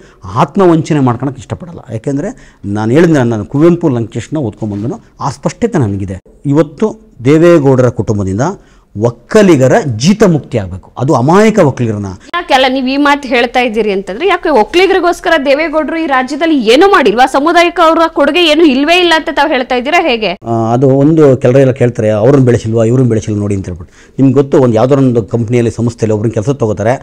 ಆತ್ಮವಂಚನೆ ಮಾಡ್ಕೊಳಕ್ಕೆ ಇಷ್ಟಪಡಲ್ಲ ಯಾಕೆಂದರೆ ನಾನು ಹೇಳಿದ ನಾನು ಕುವೆಂಪು ಲಂಕೇಶ್ನ ಬಂದನು ಆ ಸ್ಪಷ್ಟತೆ ನನಗಿದೆ ಇವತ್ತು ದೇವೇಗೌಡರ ಕುಟುಂಬದಿಂದ ಒಕ್ಕಲಿಗರ ಜೀತ ಮುಕ್ತಿ ಆಗಬೇಕು ಅದು ಅಮಾಯಕ ಒಕ್ಕಲಿಗರನ್ನ ಯಾಕೆಲ್ಲ ನೀವು ಈ ಮಾತು ಹೇಳ್ತಾ ಇದ್ದೀರಿ ಅಂತಂದ್ರೆ ಯಾಕೆ ಒಕ್ಕಲಿಗರಿಗೋಸ್ಕರ ದೇವೇಗೌಡರು ಈ ರಾಜ್ಯದಲ್ಲಿ ಏನು ಮಾಡಿಲ್ವಾ ಸಮುದಾಯಕ್ಕೆ ಅವರ ಕೊಡುಗೆ ಏನು ಇಲ್ವೇ ಇಲ್ಲ ಅಂತ ತಾವು ಹೇಳ್ತಾ ಇದ್ದೀರಾ ಹೇಗೆ ಅದು ಒಂದು ಕೆಲವರೆಲ್ಲ ಕೇಳ್ತಾರೆ ಅವ್ರನ್ನ ಬೆಳೆಸಿಲ್ವಾ ಇವ್ರನ್ನ ಬೆಳೆಸಿಲ್ವ ನೋಡಿ ಅಂತ ಹೇಳ್ಬಿಟ್ಟು ನಿಮ್ಗೆ ಗೊತ್ತು ಒಂದು ಯಾವುದೋ ಒಂದು ಕಂಪ್ನಿಯಲ್ಲಿ ಸಂಸ್ಥೆಯಲ್ಲಿ ಒಬ್ರಿಗೆ ಕೆಲಸ ತಗೋತಾರೆ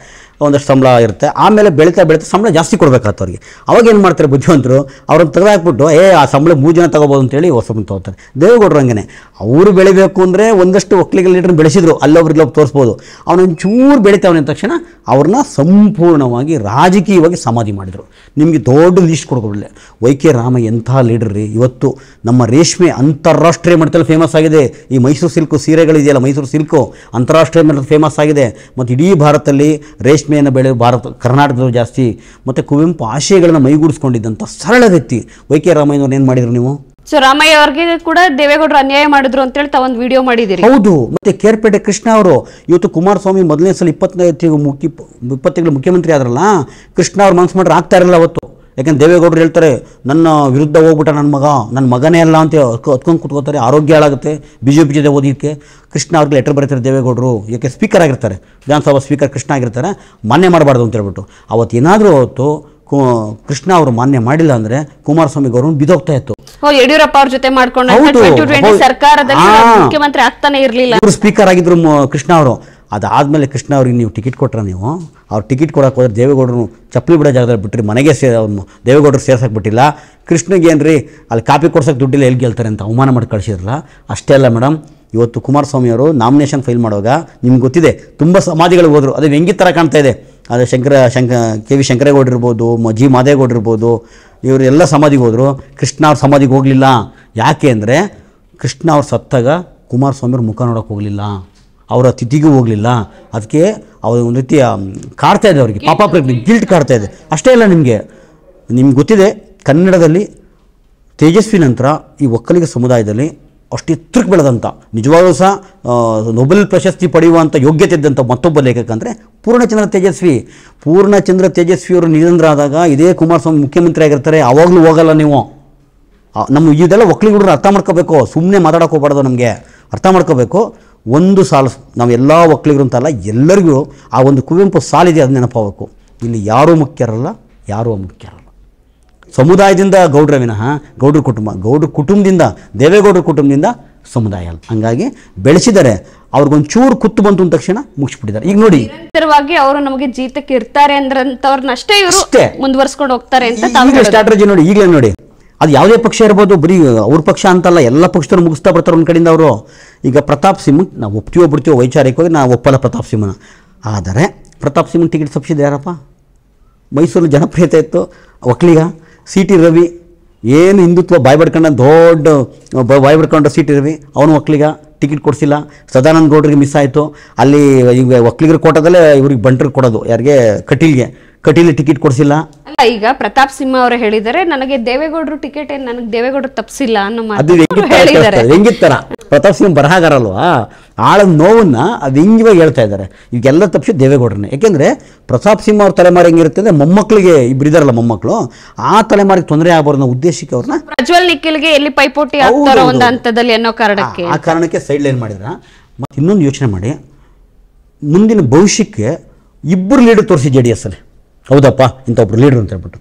ಒಂದಷ್ಟು ಸಂಬಳ ಇರುತ್ತೆ ಆಮೇಲೆ ಬೆಳೀತಾ ಬೆಳೀತಾ ಸಂಬಳ ಜಾಸ್ತಿ ಕೊಡಬೇಕಾತ ಅವರಿಗೆ ಅವಾಗ ಏನು ಮಾಡ್ತಾರೆ ಬುದ್ಧಿವಂತರು ಅವ್ರನ್ನ ತೆಗೆದಾಕ್ಬಿಟ್ಟು ಏ ಆ ಸಂಬಳ ಮೂರು ಜನ ತಗೋಬೋದು ಅಂತೇಳಿ ಹೊಸ ತಗೋತಾರೆ ದೇವೇಗೌಡರು ಹಂಗೆ ಅವರು ಬೆಳಿಬೇಕು ಅಂದರೆ ಒಂದಷ್ಟು ಒಕ್ಕಲಿಗರ ಬೆಳೆಸಿ ತೋರಿಸಿದ್ರು ಅಲ್ಲೊಬ್ರಿಗೊಬ್ಬ ತೋರಿಸ್ಬೋದು ಅವನೊಂಚೂರು ಬೆಳಿತಾವನೆ ಅಂದ ತಕ್ಷಣ ಅವ್ರನ್ನ ಸಂಪೂರ್ಣವಾಗಿ ರಾಜಕೀಯವಾಗಿ ಸಮಾಧಿ ಮಾಡಿದರು ನಿಮಗೆ ದೊಡ್ಡ ಲಿಸ್ಟ್ ಕೊಡ್ಕೊಡ್ಲೆ ವೈ ಕೆ ರಾಮ ಎಂಥ ಲೀಡರ್ ರೀ ಇವತ್ತು ನಮ್ಮ ರೇಷ್ಮೆ ಅಂತಾರಾಷ್ಟ್ರೀಯ ಮಟ್ಟದಲ್ಲಿ ಫೇಮಸ್ ಆಗಿದೆ ಈ ಮೈಸೂರು ಸಿಲ್ಕು ಸೀರೆಗಳಿದೆಯಲ್ಲ ಮೈಸೂರು ಸಿಲ್ಕು ಅಂತಾರಾಷ್ಟ್ರೀಯ ಮಟ್ಟದಲ್ಲಿ ಫೇಮಸ್ ಆಗಿದೆ ಮತ್ತು ಇಡೀ ಭಾರತದಲ್ಲಿ ರೇಷ್ಮೆಯನ್ನು ಬೆಳೆ ಭಾರತ ಕರ್ನಾಟಕದವರು ಜಾಸ್ತಿ ಮತ್ತು ಕುವೆಂಪು ಆಶಯಗಳನ್ನು ಮೈಗೂಡಿಸ್ಕೊಂಡಿದ್ದಂಥ ಸರಳ ವ್ಯಕ್ತಿ ವೈ ಕೆ ರಾಮಯ್ಯನವ್ರು ಏನು ಮಾಡಿದ್ರು ನೀವು ಸೊ ರಾಮಯ್ಯ ಅವ್ರಿಗೆ ಕೂಡ ದೇವೇಗೌಡರು ಅನ್ಯಾಯ ಮಾಡಿದ್ರು ಅಂತ ಹೇಳಿ ತಾವೊಂದು ವಿಡಿಯೋ ಮಾಡಿದಿರಿ ಹೌದು ಮತ್ತೆ ಕೇರ್ಪೇಟೆ ಕೃಷ್ಣ ಅವರು ಇವತ್ತು ಕುಮಾರಸ್ವಾಮಿ ಮೊದಲನೇ ಸಲ ಇಪ್ಪತ್ತೈದು ಮುಖ್ಯ ತಿಂಗಳು ಮುಖ್ಯಮಂತ್ರಿ ಆದ್ರಲ್ಲ ಕೃಷ್ಣ ಅವ್ರು ಮನಸ್ಸು ಮಾಡ್ರೆ ಆಗ್ತಾ ಇರಲ್ಲ ಅವತ್ತು ಯಾಕಂದ್ರೆ ದೇವೇಗೌಡರು ಹೇಳ್ತಾರೆ ನನ್ನ ವಿರುದ್ಧ ಹೋಗ್ಬಿಟ್ಟ ನನ್ನ ಮಗ ನನ್ನ ಮಗನೇ ಅಲ್ಲ ಅಂತ ಹತ್ಕೊಂಡು ಕುತ್ಕೋತಾರೆ ಆರೋಗ್ಯ ಹಾಳಾಗುತ್ತೆ ಬಿ ಜೆ ಪಿ ಜೊತೆ ಓದಿಕ್ಕೆ ಕೃಷ್ಣ ಅವ್ರಿಗೆ ಲೆಟರ್ ಬರೀತಾರೆ ದೇವೇಗೌಡರು ಯಾಕೆ ಸ್ಪೀಕರ್ ಆಗಿರ್ತಾರೆ ವಿಧಾನಸಭಾ ಸ್ಪೀಕರ್ ಕೃಷ್ಣ ಆಗಿರ್ತಾರೆ ಮಾನ್ಯ ಮಾಡಬಾರ್ದು ಅಂತ ಹೇಳ್ಬಿಟ್ಟು ಅವತ್ತು ಏನಾದರೂ ಅವತ್ತು ಕೃಷ್ಣ ಅವರು ಮಾನ್ಯ ಮಾಡಿಲ್ಲ ಅಂದರೆ ಕುಮಾರಸ್ವಾಮಿ ಗೌರವ್ ಬಿದೋಗ್ತಾ ಇತ್ತು ಯಡಿಯೂರಪ್ಪ ಅವ್ರ ಜೊತೆ ಮಾಡ್ಕೊಂಡು ಸರ್ಕಾರದಲ್ಲಿ ಮುಖ್ಯಮಂತ್ರಿ ಆಗ್ತಾನೆ ಇರ್ಲಿಲ್ಲ ಸ್ಪೀಕರ್ ಆಗಿದ್ರು ಕೃಷ್ಣ ಅವರು ಅದಾದ್ಮೇಲೆ ಕೃಷ್ಣ ಅವ್ರಿಗೆ ನೀವು ಟಿಕೆಟ್ ಕೊಟ್ರ ನೀವು ಅವ್ರು ಟಿಕೆಟ್ ಕೊಡಕ್ಕೆ ಹೋದ್ರೆ ದೇವೇಗೌಡರು ಚಪ್ಪಲಿ ಬಿಡೋ ಜಾಗದಲ್ಲಿ ಬಿಟ್ಟರೆ ಮನೆಗೆ ಸೇ ದೇವೇಗೌಡರು ಸೇರ್ಸಕ್ಕೆ ಬಿಟ್ಟಿಲ್ಲ ಕೃಷ್ಣಗೆ ಏನ್ರಿ ಅಲ್ಲಿ ಕಾಪಿ ಕೊಡ್ಸಕ್ಕೆ ದುಡ್ಡಿಲ್ಲ ಎಲ್ಲಿ ಗೆಲ್ತಾರೆ ಅಂತ ಅವಮಾನ ಮಾಡಿ ಕಳಿಸಿದ್ರಲ್ಲ ಅಷ್ಟೇ ಅಲ್ಲ ಮೇಡಮ್ ಇವತ್ತು ಅವರು ನಾಮಿನೇಷನ್ ಫೈಲ್ ಮಾಡುವಾಗ ನಿಮ್ಗೆ ಗೊತ್ತಿದೆ ತುಂಬ ಸಮಾಧಿಗಳು ಹೋದರು ಅದು ಹೆಂಗಿ ಥರ ಕಾಣ್ತಾ ಇದೆ ಅದೇ ಶಂಕರ ಶಂಕ ಕೆ ವಿ ಶಂಕರೇಗೌಡ ಇರ್ಬೋದು ಜಿ ಮಾದೇಗೌಡ ಇರ್ಬೋದು ಇವರು ಎಲ್ಲ ಸಮಾಧಿಗೆ ಹೋದರು ಕೃಷ್ಣ ಅವ್ರ ಸಮಾಧಿಗೆ ಹೋಗಲಿಲ್ಲ ಯಾಕೆ ಅಂದರೆ ಕೃಷ್ಣ ಅವ್ರು ಸತ್ತಾಗ ಅವ್ರ ಮುಖ ನೋಡೋಕೆ ಹೋಗಲಿಲ್ಲ ಅವರ ತಿಥಿಗೂ ಹೋಗಲಿಲ್ಲ ಅದಕ್ಕೆ ಅವ್ರ ಒಂದು ರೀತಿಯ ಕಾಡ್ತಾ ಇದೆ ಅವರಿಗೆ ಪಾಪ ಪ್ರಜ್ಞೆ ಗಿಲ್ಟ್ ಕಾಡ್ತಾ ಇದೆ ಅಷ್ಟೇ ಇಲ್ಲ ನಿಮಗೆ ನಿಮ್ಗೆ ಗೊತ್ತಿದೆ ಕನ್ನಡದಲ್ಲಿ ತೇಜಸ್ವಿ ನಂತರ ಈ ಒಕ್ಕಲಿಗ ಸಮುದಾಯದಲ್ಲಿ ಅಷ್ಟು ಎತ್ತರಕ್ಕೆ ಬೆಳೆದಂಥ ನಿಜವಾಗಲೂ ಸಹ ನೊಬೆಲ್ ಪ್ರಶಸ್ತಿ ಪಡೆಯುವಂಥ ಯೋಗ್ಯತೆ ಇದ್ದಂಥ ಮತ್ತೊಬ್ಬ ಲೇಖಕ ಅಂದರೆ ಪೂರ್ಣಚಂದ್ರ ತೇಜಸ್ವಿ ಪೂರ್ಣಚಂದ್ರ ತೇಜಸ್ವಿಯವರು ನಿಧನರಾದಾಗ ಇದೇ ಕುಮಾರಸ್ವಾಮಿ ಮುಖ್ಯಮಂತ್ರಿ ಆಗಿರ್ತಾರೆ ಆವಾಗಲೂ ಹೋಗಲ್ಲ ನೀವು ನಮ್ಮ ಇದೆಲ್ಲ ಒಕ್ಕಲಿಗರು ಅರ್ಥ ಮಾಡ್ಕೋಬೇಕು ಸುಮ್ಮನೆ ಮಾತಾಡೋಕೆ ಹೋಗ್ಬಾರ್ದು ನಮಗೆ ಅರ್ಥ ಮಾಡ್ಕೋಬೇಕು ಒಂದು ಸಾಲು ಎಲ್ಲ ಒಕ್ಕಲಿಗರು ಅಂತಲ್ಲ ಎಲ್ಲರಿಗೂ ಆ ಒಂದು ಕುವೆಂಪು ಸಾಲಿದೆ ಅದು ನೆನಪಾಗಬೇಕು ಇಲ್ಲಿ ಯಾರೂ ಮುಖ್ಯರಲ್ಲ ಯಾರೂ ಅಮುಖ್ಯರಲ್ಲ ಸಮುದಾಯದಿಂದ ಗೌಡ್ರ ವಿನಃ ಗೌಡ್ರ ಕುಟುಂಬ ಗೌಡ್ರ ಕುಟುಂಬದಿಂದ ದೇವೇಗೌಡ್ರ ಕುಟುಂಬದಿಂದ ಸಮುದಾಯ ಅಲ್ಲ ಹಂಗಾಗಿ ಬೆಳೆಸಿದರೆ ಅವ್ರಿಗೊಂಚೂರು ಕುತ್ತು ಬಂತು ಅಂದ ತಕ್ಷಣ ಮುಗಿಸ್ಬಿಟ್ಟಿದ್ದಾರೆ ಈಗ ನೋಡಿ ನಿರಂತರವಾಗಿ ಅವರು ನಮಗೆ ಜೀತಕ್ಕೆ ಇರ್ತಾರೆ ಅಂದ್ರಂತವ್ರನ್ನ ಅಷ್ಟೇ ಇವರು ಮುಂದುವರ್ಸ್ಕೊಂಡು ಹೋಗ್ತಾರೆ ಅಂತ ಸ್ಟ್ರಾಟಜಿ ನೋಡಿ ಈಗಲೇ ನೋಡಿ ಅದು ಯಾವುದೇ ಪಕ್ಷ ಇರ್ಬೋದು ಬರೀ ಅವ್ರ ಪಕ್ಷ ಅಂತಲ್ಲ ಎಲ್ಲ ಪಕ್ಷದವ್ರು ಮುಗಿಸ್ತಾ ಬರ್ತಾರೆ ಒಂದು ಕಡೆಯಿಂದ ಅವರು ಈಗ ಪ್ರತಾಪ್ ಸಿಂಹ ನಾವು ಒಪ್ತೀವೋ ಬಿಡ್ತೀವೋ ವೈಚಾರಿಕವಾಗಿ ನಾವು ಒಪ್ಪಲ್ಲ ಪ್ರತಾಪ್ ಸಿಂಹನ ಆದರೆ ಪ್ರತಾಪ್ ಸಿಂಹ ಟಿಕೆಟ್ ಸಬ್ಸಿಡಿ ಯಾರಪ್ಪ ಮೈಸೂರು ಜನಪ್ರಿಯತೆ ಇತ್ತು ಒಕ್ಕಲಿಗ ಸಿ ಟಿ ರವಿ ಏನು ಹಿಂದುತ್ವ ಬಾಯ್ ದೊಡ್ಡ ಬಾಯ್ ಬಡ್ಕೊಂಡು ಸಿ ಟಿ ರವಿ ಅವನು ಒಕ್ಕಲಿಗ ಟಿಕೆಟ್ ಕೊಡಿಸಿಲ್ಲ ಸದಾನಂದ ಗೌಡ್ರಿಗೆ ಮಿಸ್ ಆಯಿತು ಅಲ್ಲಿ ಈಗ ಒಕ್ಕಲಿಗರ ಕೋಟದಲ್ಲೇ ಇವ್ರಿಗೆ ಬಂಟ್ರಿಗೆ ಕೊಡೋದು ಯಾರಿಗೆ ಕಟೀಲ್ಗೆ ಕಟೀಲಿ ಟಿಕೆಟ್ ಕೊಡಿಸಿಲ್ಲ ಅಲ್ಲ ಈಗ ಪ್ರತಾಪ್ ಸಿಂಹ ಅವರು ಹೇಳಿದರೆ ನನಗೆ ದೇವೇಗೌಡರು ಟಿಕೆಟ್ ಏನು ನನಗೆ ದೇವೇಗೌಡರು ತಪ್ಪಿಸಿಲ್ಲ ಅನ್ನೋ ಮಾತು ಹೆಂಗಿತ್ತರ ಪ್ರತಾಪ್ ಸಿಂಹ ಬರಹಾಗಾರಲ್ವಾ ಆಳ ನೋವನ್ನ ಅದು ಹೇಳ್ತಾ ಇದ್ದಾರೆ ಇವಕ್ಕೆಲ್ಲ ತಪ್ಪಿಸಿ ದೇವೇಗೌಡರನ್ನೇ ಯಾಕೆಂದ್ರೆ ಪ್ರತಾಪ್ ಸಿಂಹ ಅವ್ರ ತಲೆಮಾರಿ ಹೆಂಗಿರುತ್ತೆ ಅಂದ್ರೆ ಮೊಮ್ಮಕ್ಕಳಿಗೆ ಇಬ್ಬರಿದಾರಲ್ಲ ಮೊಮ್ಮಕ್ಕಳು ಆ ತಲೆಮಾರಿಗೆ ತೊಂದರೆ ಆಗಬಾರ್ದು ಉದ್ದೇಶಕ್ಕೆ ಅವ್ರನ್ನ ಪ್ರಜ್ವಲ್ ನಿಖಿಲ್ಗೆ ಎಲ್ಲಿ ಪೈಪೋಟಿ ಒಂದು ಹಂತದಲ್ಲಿ ಅನ್ನೋ ಕಾರಣಕ್ಕೆ ಆ ಕಾರಣಕ್ಕೆ ಸೈಡ್ ಲೈನ್ ಮಾಡಿದ್ರ ಮತ್ತೆ ಇನ್ನೊಂದು ಯೋಚನೆ ಮಾಡಿ ಮುಂದಿನ ಭವಿಷ್ಯಕ್ಕೆ ಇಬ್ಬರು ಲೀಡರ್ ತೋರಿಸಿ ಜೆ ಡಿ ಎಸ್ ಅಲ್ಲಿ ಹೌದಪ್ಪ ಇಂಥ ಒಬ್ರು ಲೀಡರ್ ಅಂತ ಹೇಳ್ಬಿಟ್ಟು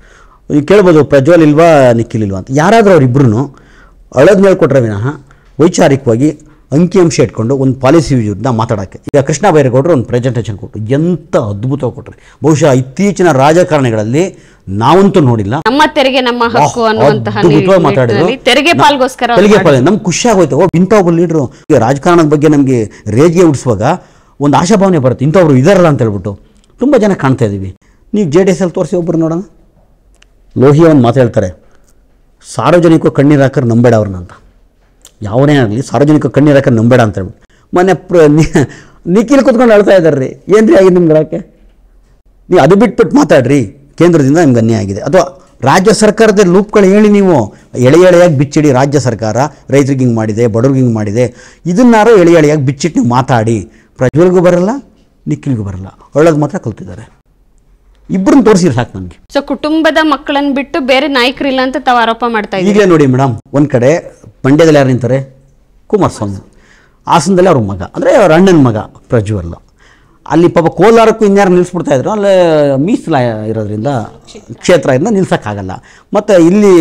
ಈಗ ಕೇಳ್ಬೋದು ಪ್ರಜ್ವಲ್ ಇಲ್ವಾ ನಿಖಿಲ್ ಇಲ್ವಾ ಅಂತ ಯಾರಾದರೂ ಅವ್ರಿಬ್ರು ಅಳದ್ ಮೇಲೆ ಕೊಟ್ಟರೆ ವಿನಃ ವೈಚಾರಿಕವಾಗಿ ಅಂಕಿಅಂಶ ಇಟ್ಕೊಂಡು ಒಂದು ಪಾಲಿಸಿ ವಿರುದ್ಧ ಮಾತಾಡೋಕ್ಕೆ ಈಗ ಕೃಷ್ಣ ಬೈರೇಗೌಡರು ಒಂದು ಪ್ರೆಸೆಂಟೇಷನ್ ಕೊಟ್ಟರು ಎಂಥ ಅದ್ಭುತವಾಗಿ ಕೊಟ್ಟರೆ ಬಹುಶಃ ಇತ್ತೀಚಿನ ರಾಜಕಾರಣಿಗಳಲ್ಲಿ ನಾವಂತೂ ನೋಡಿಲ್ಲ ನಮ್ಮ ತೆರಿಗೆ ನಮ್ಮ ಹಕ್ಕು ಅನ್ನುವಂತಹ ಮಾತಾಡಿದ್ರು ತೆರಿಗೆ ಪಾಲ್ಗೋಸ್ಕರ ತೆರಿಗೆ ಪಾಲ್ ನಮ್ಗೆ ಖುಷಿ ಆಗೋಯ್ತು ಓ ಇಂಥ ಒಬ್ಬ ಲೀಡ್ರು ಈಗ ರಾಜಕಾರಣದ ಬಗ್ಗೆ ನಮಗೆ ರೇಜಿಗೆ ಉಡಿಸುವಾಗ ಒಂದು ಆಶಾಭಾವನೆ ಬರುತ್ತೆ ಇಂಥವ್ರು ಇದಾರಲ್ಲ ಅಂತ ಹೇಳ್ಬಿಟ್ಟು ತುಂಬ ಜನ ಕಾಣ್ತಾ ಇದ್ದೀವಿ ನೀವು ಜೆ ಡಿ ಎಸ್ ಅಲ್ಲಿ ತೋರಿಸಿ ಒಬ್ಬರು ನೋಡೋಣ ಲೋಹಿಯ ಒಂದು ಮಾತಾಡ್ತಾರೆ ಸಾರ್ವಜನಿಕ ಕಣ್ಣೀರು ಹಾಕರ್ ನಂಬೇಡ ಅವ್ರನ್ನ ಅಂತ ಯಾವನೇ ಆಗಲಿ ಸಾರ್ವಜನಿಕ ಕಣ್ಣೀರಕ್ಕೆ ನಂಬೇಡ ಅಂತ ಹೇಳ್ಬಿಟ್ಟು ಮೊನ್ನೆ ಪ್ರ ನಿಖಿಲ್ ಕೂತ್ಕೊಂಡು ಅಳ್ತಾ ಇದ್ದಾರೆ ರೀ ಏನು ರೀ ಆಗಿದೆ ನಿಮ್ಗೆ ಹೇಳೋಕ್ಕೆ ನೀವು ಅದು ಬಿಟ್ಬಿಟ್ಟು ಮಾತಾಡ್ರಿ ಕೇಂದ್ರದಿಂದ ನಿಮ್ಗೆ ಅನ್ಯಾಯ ಆಗಿದೆ ಅಥವಾ ರಾಜ್ಯ ಸರ್ಕಾರದ ಲೂಪ್ಗಳು ಹೇಳಿ ನೀವು ಎಳೆ ಎಳೆಯಾಗಿ ಬಿಚ್ಚಿಡಿ ರಾಜ್ಯ ಸರ್ಕಾರ ರೈತರಿಗೆ ಹಿಂಗೆ ಮಾಡಿದೆ ಬಡವ್ರಿಗೆ ಹಿಂಗೆ ಮಾಡಿದೆ ಇದನ್ನಾರು ಎಳೆ ಎಳೆಯಾಗಿ ಬಿಚ್ಚಿಟ್ಟು ನೀವು ಮಾತಾಡಿ ಪ್ರಜ್ವಲ್ಗೂ ಬರಲ್ಲ ನಿಖಿಲ್ಗೂ ಬರಲ್ಲ ಒಳ್ಳೋದು ಮಾತ್ರ ಕಲ್ತಿದ್ದಾರೆ ಇಬ್ಬರನ್ನ ತೋರಿಸಿದ್ರೆ ಸಾಕು ನನಗೆ ಸೊ ಕುಟುಂಬದ ಮಕ್ಕಳನ್ನ ಬಿಟ್ಟು ಬೇರೆ ನಾಯಕರಿಲ್ಲ ಅಂತ ತಾವು ಆರೋಪ ಮಾಡ್ತಾ ಇದ್ದೀವಿ ಈಗಲೇ ನೋಡಿ ಮೇಡಮ್ ಒಂದು ಕಡೆ ಪಂಡ್ಯದಲ್ಲಿ ಯಾರು ನಿಂತಾರೆ ಕುಮಾರಸ್ವಾಮಿ ಹಾಸನದಲ್ಲಿ ಅವ್ರ ಮಗ ಅಂದರೆ ಅವ್ರ ಅಣ್ಣನ ಮಗ ಪ್ರಜ್ವಲ್ ಅಲ್ಲಿ ಪಾಪ ಕೋಲಾರಕ್ಕೂ ಇನ್ಯಾರು ನಿಲ್ಲಿಸ್ಬಿಡ್ತಾ ಇದ್ರು ಅಲ್ಲಿ ಮೀಸಲ ಇರೋದ್ರಿಂದ ಕ್ಷೇತ್ರ ಇಂದ ನಿಲ್ಸೋಕ್ಕಾಗಲ್ಲ ಮತ್ತು ಇಲ್ಲಿ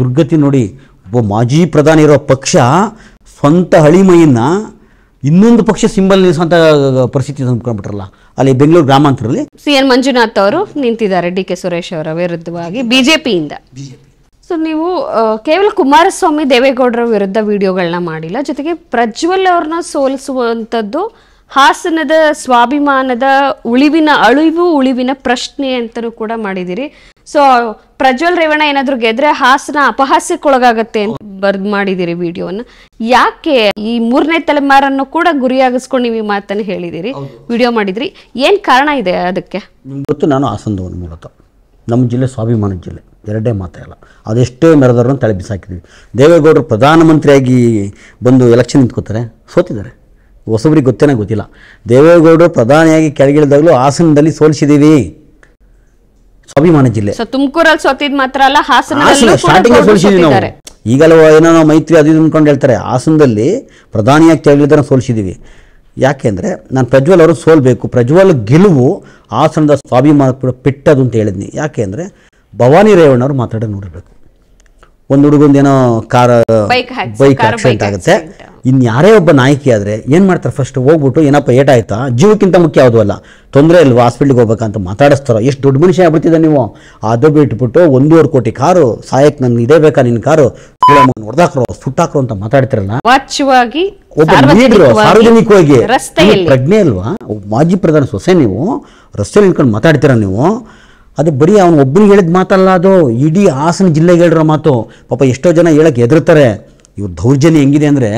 ದುರ್ಗತಿ ನೋಡಿ ಒಬ್ಬ ಮಾಜಿ ಪ್ರಧಾನಿ ಇರೋ ಪಕ್ಷ ಸ್ವಂತ ಹಳಿಮೈಯನ್ನು ಇನ್ನೊಂದು ಪಕ್ಷ ಸಿಂಬಲ್ ನಿಲ್ಲಿಸುವಂತ ಪರಿಸ್ಥಿತಿ ತಂದ್ಕೊಂಡ್ಬಿಟ್ರಲ್ಲ ಅಲ್ಲಿ ಬೆಂಗಳೂರು ಗ್ರಾಮಾಂತರಲ್ಲಿ ಸಿ ಎನ್ ಮಂಜುನಾಥ್ ಅವರು ನಿಂತಿದ್ದಾರೆ ಡಿ ಕೆ ಸುರೇಶ್ ಅವರ ವಿರುದ್ಧವಾಗಿ ಬಿಜೆಪಿಯಿಂದ ಸೊ ನೀವು ಕೇವಲ ಕುಮಾರಸ್ವಾಮಿ ದೇವೇಗೌಡರ ವಿರುದ್ಧ ವಿಡಿಯೋಗಳನ್ನ ಮಾಡಿಲ್ಲ ಜೊತೆಗೆ ಪ್ರಜ್ವಲ್ ಅವ್ರನ್ನ ಸೋಲಿಸುವಂತದ್ದು ಹಾಸನದ ಸ್ವಾಭಿಮಾನದ ಉಳಿವಿನ ಅಳಿವು ಉಳಿವಿನ ಪ್ರಶ್ನೆ ಅಂತಲೂ ಕೂಡ ಮಾಡಿದಿರಿ ಸೊ ಪ್ರಜ್ವಲ್ ರೇವಣ್ಣ ಏನಾದ್ರು ಗೆದ್ರೆ ಹಾಸನ ಅಪಹಾಸ್ಯಕ್ಕೊಳಗಾಗತ್ತೆ ಅಂತ ಬರ್ದ್ ಮಾಡಿದಿರಿ ವಿಡಿಯೋನ ಯಾಕೆ ಈ ಮೂರನೇ ತಲೆಮಾರನ್ನು ಕೂಡ ಗುರಿಯಾಗಿಸ್ಕೊಂಡು ನೀವು ಈ ಮಾತನ್ನ ಹೇಳಿದಿರಿ ವಿಡಿಯೋ ಮಾಡಿದ್ರಿ ಏನ್ ಕಾರಣ ಇದೆ ಅದಕ್ಕೆ ಗೊತ್ತು ನಾನು ಹಾಸನದ ಮೂಲತಃ ನಮ್ಮ ಜಿಲ್ಲೆ ಸ್ವಾಭಿಮಾನ ಜಿಲ್ಲೆ ಎರಡೇ ಇಲ್ಲ ಅದೆಷ್ಟೇ ಮೆರೆದವ್ರು ತಲೆ ಬಿಸಾಕಿದ್ವಿ ದೇವೇಗೌಡರು ಪ್ರಧಾನಮಂತ್ರಿಯಾಗಿ ಬಂದು ಎಲೆಕ್ಷನ್ ನಿಂತ್ಕೋತಾರೆ ಸೋತಿದ್ದಾರೆ ಹೊಸಬ್ರಿಗೆ ಗೊತ್ತೇನೋ ಗೊತ್ತಿಲ್ಲ ದೇವೇಗೌಡರು ಪ್ರಧಾನಿಯಾಗಿ ಕೆಳಗಿಳಿದಾಗಲೂ ಹಾಸನದಲ್ಲಿ ಸೋಲಿಸಿದ್ದೀವಿ ಸ್ವಾಭಿಮಾನ ಜಿಲ್ಲೆ ತುಮಕೂರಲ್ಲಿ ಸೋತಿದ್ ಮಾತ್ರ ಅಲ್ಲ ಹಾಸನ ಸ್ಟಾರ್ಟಿಂಗ್ ಸೋಲಿಸಿದ್ವಿ ನಾವು ಈಗಲೂ ಏನೋ ಮೈತ್ರಿ ಅದು ಅಂದ್ಕೊಂಡು ಹೇಳ್ತಾರೆ ಹಾಸನದಲ್ಲಿ ಪ್ರಧಾನಿಯಾಗಿ ತೆರಳಿದ್ದನ್ನು ಸೋಲಿಸಿದೀವಿ ಯಾಕೆಂದರೆ ನಾನು ಪ್ರಜ್ವಲ್ ಅವರು ಸೋಲ್ಬೇಕು ಪ್ರಜ್ವಲ್ ಗೆಲುವು ಹಾಸನದ ಸ್ವಾಭಿಮಾನ ಕೂಡ ಪೆಟ್ಟದು ಅಂತ ಹೇಳಿದ್ನಿ ಯಾಕೆ ಅಂದ್ರೆ ಭವಾನಿ ರೇವಣ್ಣವ್ರು ಮಾತಾಡೋ ನೋಡಿರ್ಬೇಕು ಒಂದು ಹುಡುಗಂದೇನೋ ಕಾರ್ ಬೈಕ್ ಆಕ್ಸಿಡೆಂಟ್ ಆಗುತ್ತೆ ಇನ್ನು ಯಾರೇ ಒಬ್ಬ ನಾಯಕಿ ಆದರೆ ಏನು ಮಾಡ್ತಾರೆ ಫಸ್ಟ್ ಹೋಗ್ಬಿಟ್ಟು ಏನಪ್ಪ ಏಟಾಯ್ತಾ ಜೀವಕ್ಕಿಂತ ಮುಖ್ಯ ಯಾವುದೂ ಅಲ್ಲ ತೊಂದರೆ ಇಲ್ವಾ ಹಾಸ್ಪಿಟ್ಲಿಗೆ ಹೋಗ್ಬೇಕಂತ ಮಾತಾಡಿಸ್ತಾರೋ ಎಷ್ಟು ದೊಡ್ಡ ಮನುಷ್ಯ ಆಗ್ಬಿಡ್ತಿದ್ದೆ ನೀವು ಅದು ಬಿಟ್ಬಿಟ್ಟು ಒಂದೂವರೆ ಕೋಟಿ ಕಾರು ಸಹಾಯಕ್ಕೆ ನನ್ಗೆ ಇದೇ ಬೇಕಾ ನಿನ್ನ ಕಾರು ಹೊಡೆದಾಕ್ರೋ ಸುಟ್ಟಾಕ್ರೋ ಅಂತ ಮಾತಾಡ್ತಿರಲ್ಲ ಒಬ್ಬ ಲೀಡ್ರು ಸಾರ್ವಜನಿಕವಾಗಿ ಪ್ರಜ್ಞೆ ಅಲ್ವಾ ಮಾಜಿ ಪ್ರಧಾನಿ ಸೊಸೆ ನೀವು ರಸ್ತೆಯಲ್ಲಿ ನಿಂತ್ಕೊಂಡು ಮಾತಾಡ್ತೀರ ನೀವು ಅದು ಬರೀ ಅವನು ಒಬ್ಬನಿಗೆ ಹೇಳಿದ ಮಾತಲ್ಲ ಅದು ಇಡೀ ಹಾಸನ ಜಿಲ್ಲೆಗೆ ಹೇಳಿರೋ ಮಾತು ಪಾಪ ಎಷ್ಟೋ ಜನ ಹೇಳಕ್ಕೆ ಹೆದರ್ತಾರೆ ಇವ್ರ ದೌರ್ಜನ್ಯ ಹೆಂಗಿದೆ ಅಂದರೆ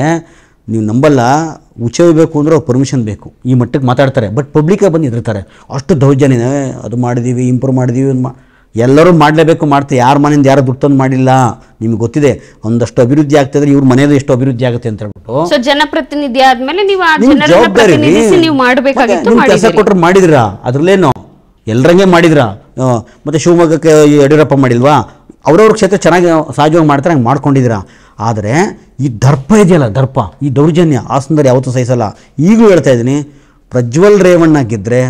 ನೀವು ನಂಬಲ್ಲ ಬೇಕು ಅಂದ್ರೆ ಅವ್ರು ಪರ್ಮಿಷನ್ ಬೇಕು ಈ ಮಟ್ಟಕ್ಕೆ ಮಾತಾಡ್ತಾರೆ ಬಟ್ ಪಬ್ಲಿಕ್ಕೇ ಬಂದು ಹೆದರ್ತಾರೆ ಅಷ್ಟು ದೌರ್ಜನ್ಯ ಅದು ಮಾಡಿದ್ದೀವಿ ಇಂಪ್ರೂವ್ ಮಾಡಿದ್ದೀವಿ ಮಾ ಎಲ್ಲರೂ ಮಾಡಲೇಬೇಕು ಮಾಡ್ತಾರೆ ಯಾರ ಮನೆಯಿಂದ ಯಾರು ದುಡ್ಡು ತಂದು ಮಾಡಿಲ್ಲ ನಿಮ್ಗೆ ಗೊತ್ತಿದೆ ಒಂದಷ್ಟು ಅಭಿವೃದ್ಧಿ ಆಗ್ತದೆ ಇವ್ರ ಮನೆಯದು ಎಷ್ಟು ಅಭಿವೃದ್ಧಿ ಆಗುತ್ತೆ ಅಂತ ಹೇಳ್ಬಿಟ್ಟು ಸೊ ಜನಪ್ರತಿನಿಧಿ ಆದಮೇಲೆ ನೀವು ಜವಾಬ್ದಾರಿ ನೀವು ಮಾಡಬೇಕಾಗಿತ್ತು ಕೆಲಸ ಕೊಟ್ಟರು ಮಾಡಿದಿರಾ ಅದ್ರಲ್ಲೇನು ಎಲ್ಲರಂಗೆ ಮಾಡಿದ್ರ ಮತ್ತೆ ಶಿವಮೊಗ್ಗಕ್ಕೆ ಯಡಿಯೂರಪ್ಪ ಮಾಡಿಲ್ವಾ ಅವ್ರವ್ರ ಕ್ಷೇತ್ರ ಚೆನ್ನಾಗಿ ಸಹಜವಾಗಿ ಮಾಡ್ತಾರೆ ಹಂಗೆ ಮಾಡ್ಕೊಂಡಿದ್ದೀರಾ ಆದರೆ ಈ ದರ್ಪ ಇದೆಯಲ್ಲ ದರ್ಪ ಈ ದೌರ್ಜನ್ಯ ಆ ಸುಂದರ ಯಾವತ್ತೂ ಸಹಿಸಲ್ಲ ಈಗಲೂ ಹೇಳ್ತಾ ಇದ್ದೀನಿ ಪ್ರಜ್ವಲ್ ರೇವಣ್ಣ ಗೆದ್ದರೆ